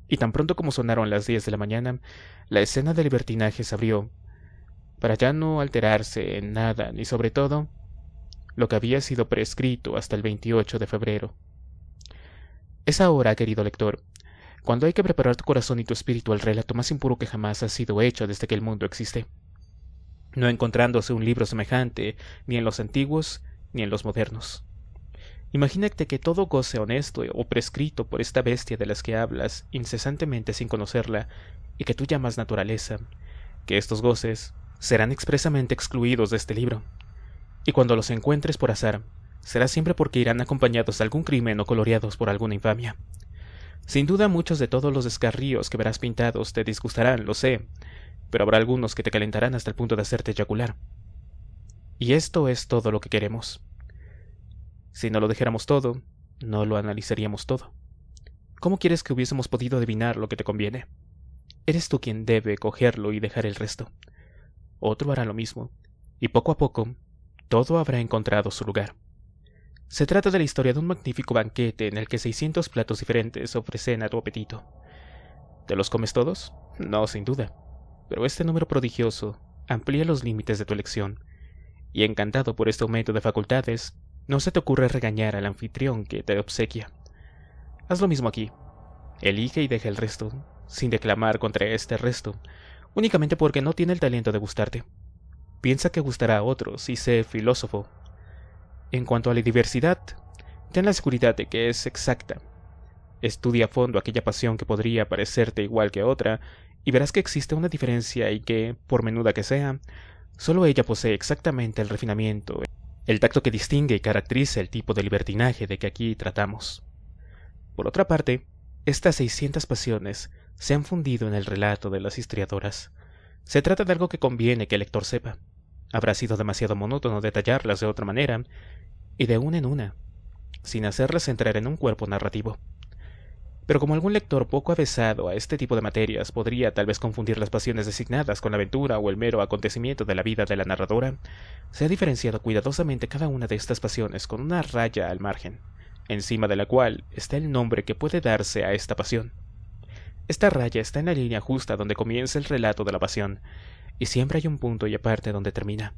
Y tan pronto como sonaron las diez de la mañana, la escena de libertinaje se abrió para ya no alterarse en nada ni sobre todo lo que había sido prescrito hasta el 28 de febrero. Es ahora, querido lector, cuando hay que preparar tu corazón y tu espíritu al relato más impuro que jamás ha sido hecho desde que el mundo existe, no encontrándose un libro semejante ni en los antiguos ni en los modernos. Imagínate que todo goce honesto o prescrito por esta bestia de las que hablas incesantemente sin conocerla y que tú llamas naturaleza, que estos goces serán expresamente excluidos de este libro. Y cuando los encuentres por azar, será siempre porque irán acompañados de algún crimen o coloreados por alguna infamia. Sin duda muchos de todos los descarríos que verás pintados te disgustarán, lo sé, pero habrá algunos que te calentarán hasta el punto de hacerte eyacular. Y esto es todo lo que queremos. Si no lo dejáramos todo, no lo analizaríamos todo. ¿Cómo quieres que hubiésemos podido adivinar lo que te conviene? Eres tú quien debe cogerlo y dejar el resto otro hará lo mismo, y poco a poco todo habrá encontrado su lugar. Se trata de la historia de un magnífico banquete en el que 600 platos diferentes ofrecen a tu apetito. ¿Te los comes todos? No, sin duda. Pero este número prodigioso amplía los límites de tu elección. Y encantado por este aumento de facultades, no se te ocurre regañar al anfitrión que te obsequia. Haz lo mismo aquí. Elige y deja el resto, sin declamar contra este resto, únicamente porque no tiene el talento de gustarte. Piensa que gustará a otros y sé filósofo. En cuanto a la diversidad, ten la seguridad de que es exacta. Estudia a fondo aquella pasión que podría parecerte igual que otra y verás que existe una diferencia y que, por menuda que sea, solo ella posee exactamente el refinamiento, el tacto que distingue y caracteriza el tipo de libertinaje de que aquí tratamos. Por otra parte, estas 600 pasiones se han fundido en el relato de las historiadoras. Se trata de algo que conviene que el lector sepa. Habrá sido demasiado monótono detallarlas de otra manera, y de una en una, sin hacerlas entrar en un cuerpo narrativo. Pero como algún lector poco avesado a este tipo de materias podría tal vez confundir las pasiones designadas con la aventura o el mero acontecimiento de la vida de la narradora, se ha diferenciado cuidadosamente cada una de estas pasiones con una raya al margen, encima de la cual está el nombre que puede darse a esta pasión. Esta raya está en la línea justa donde comienza el relato de la pasión, y siempre hay un punto y aparte donde termina.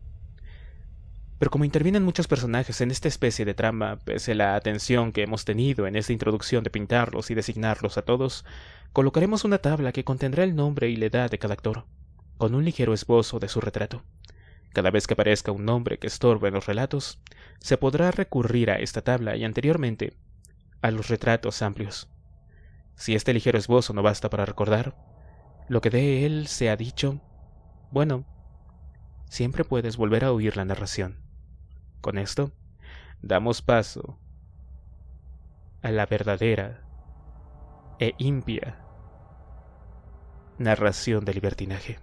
Pero como intervienen muchos personajes en esta especie de trama, pese a la atención que hemos tenido en esta introducción de pintarlos y designarlos a todos, colocaremos una tabla que contendrá el nombre y la edad de cada actor, con un ligero esbozo de su retrato. Cada vez que aparezca un nombre que estorbe los relatos, se podrá recurrir a esta tabla y anteriormente a los retratos amplios. Si este ligero esbozo no basta para recordar lo que de él se ha dicho, bueno, siempre puedes volver a oír la narración. Con esto, damos paso a la verdadera e impia narración del libertinaje.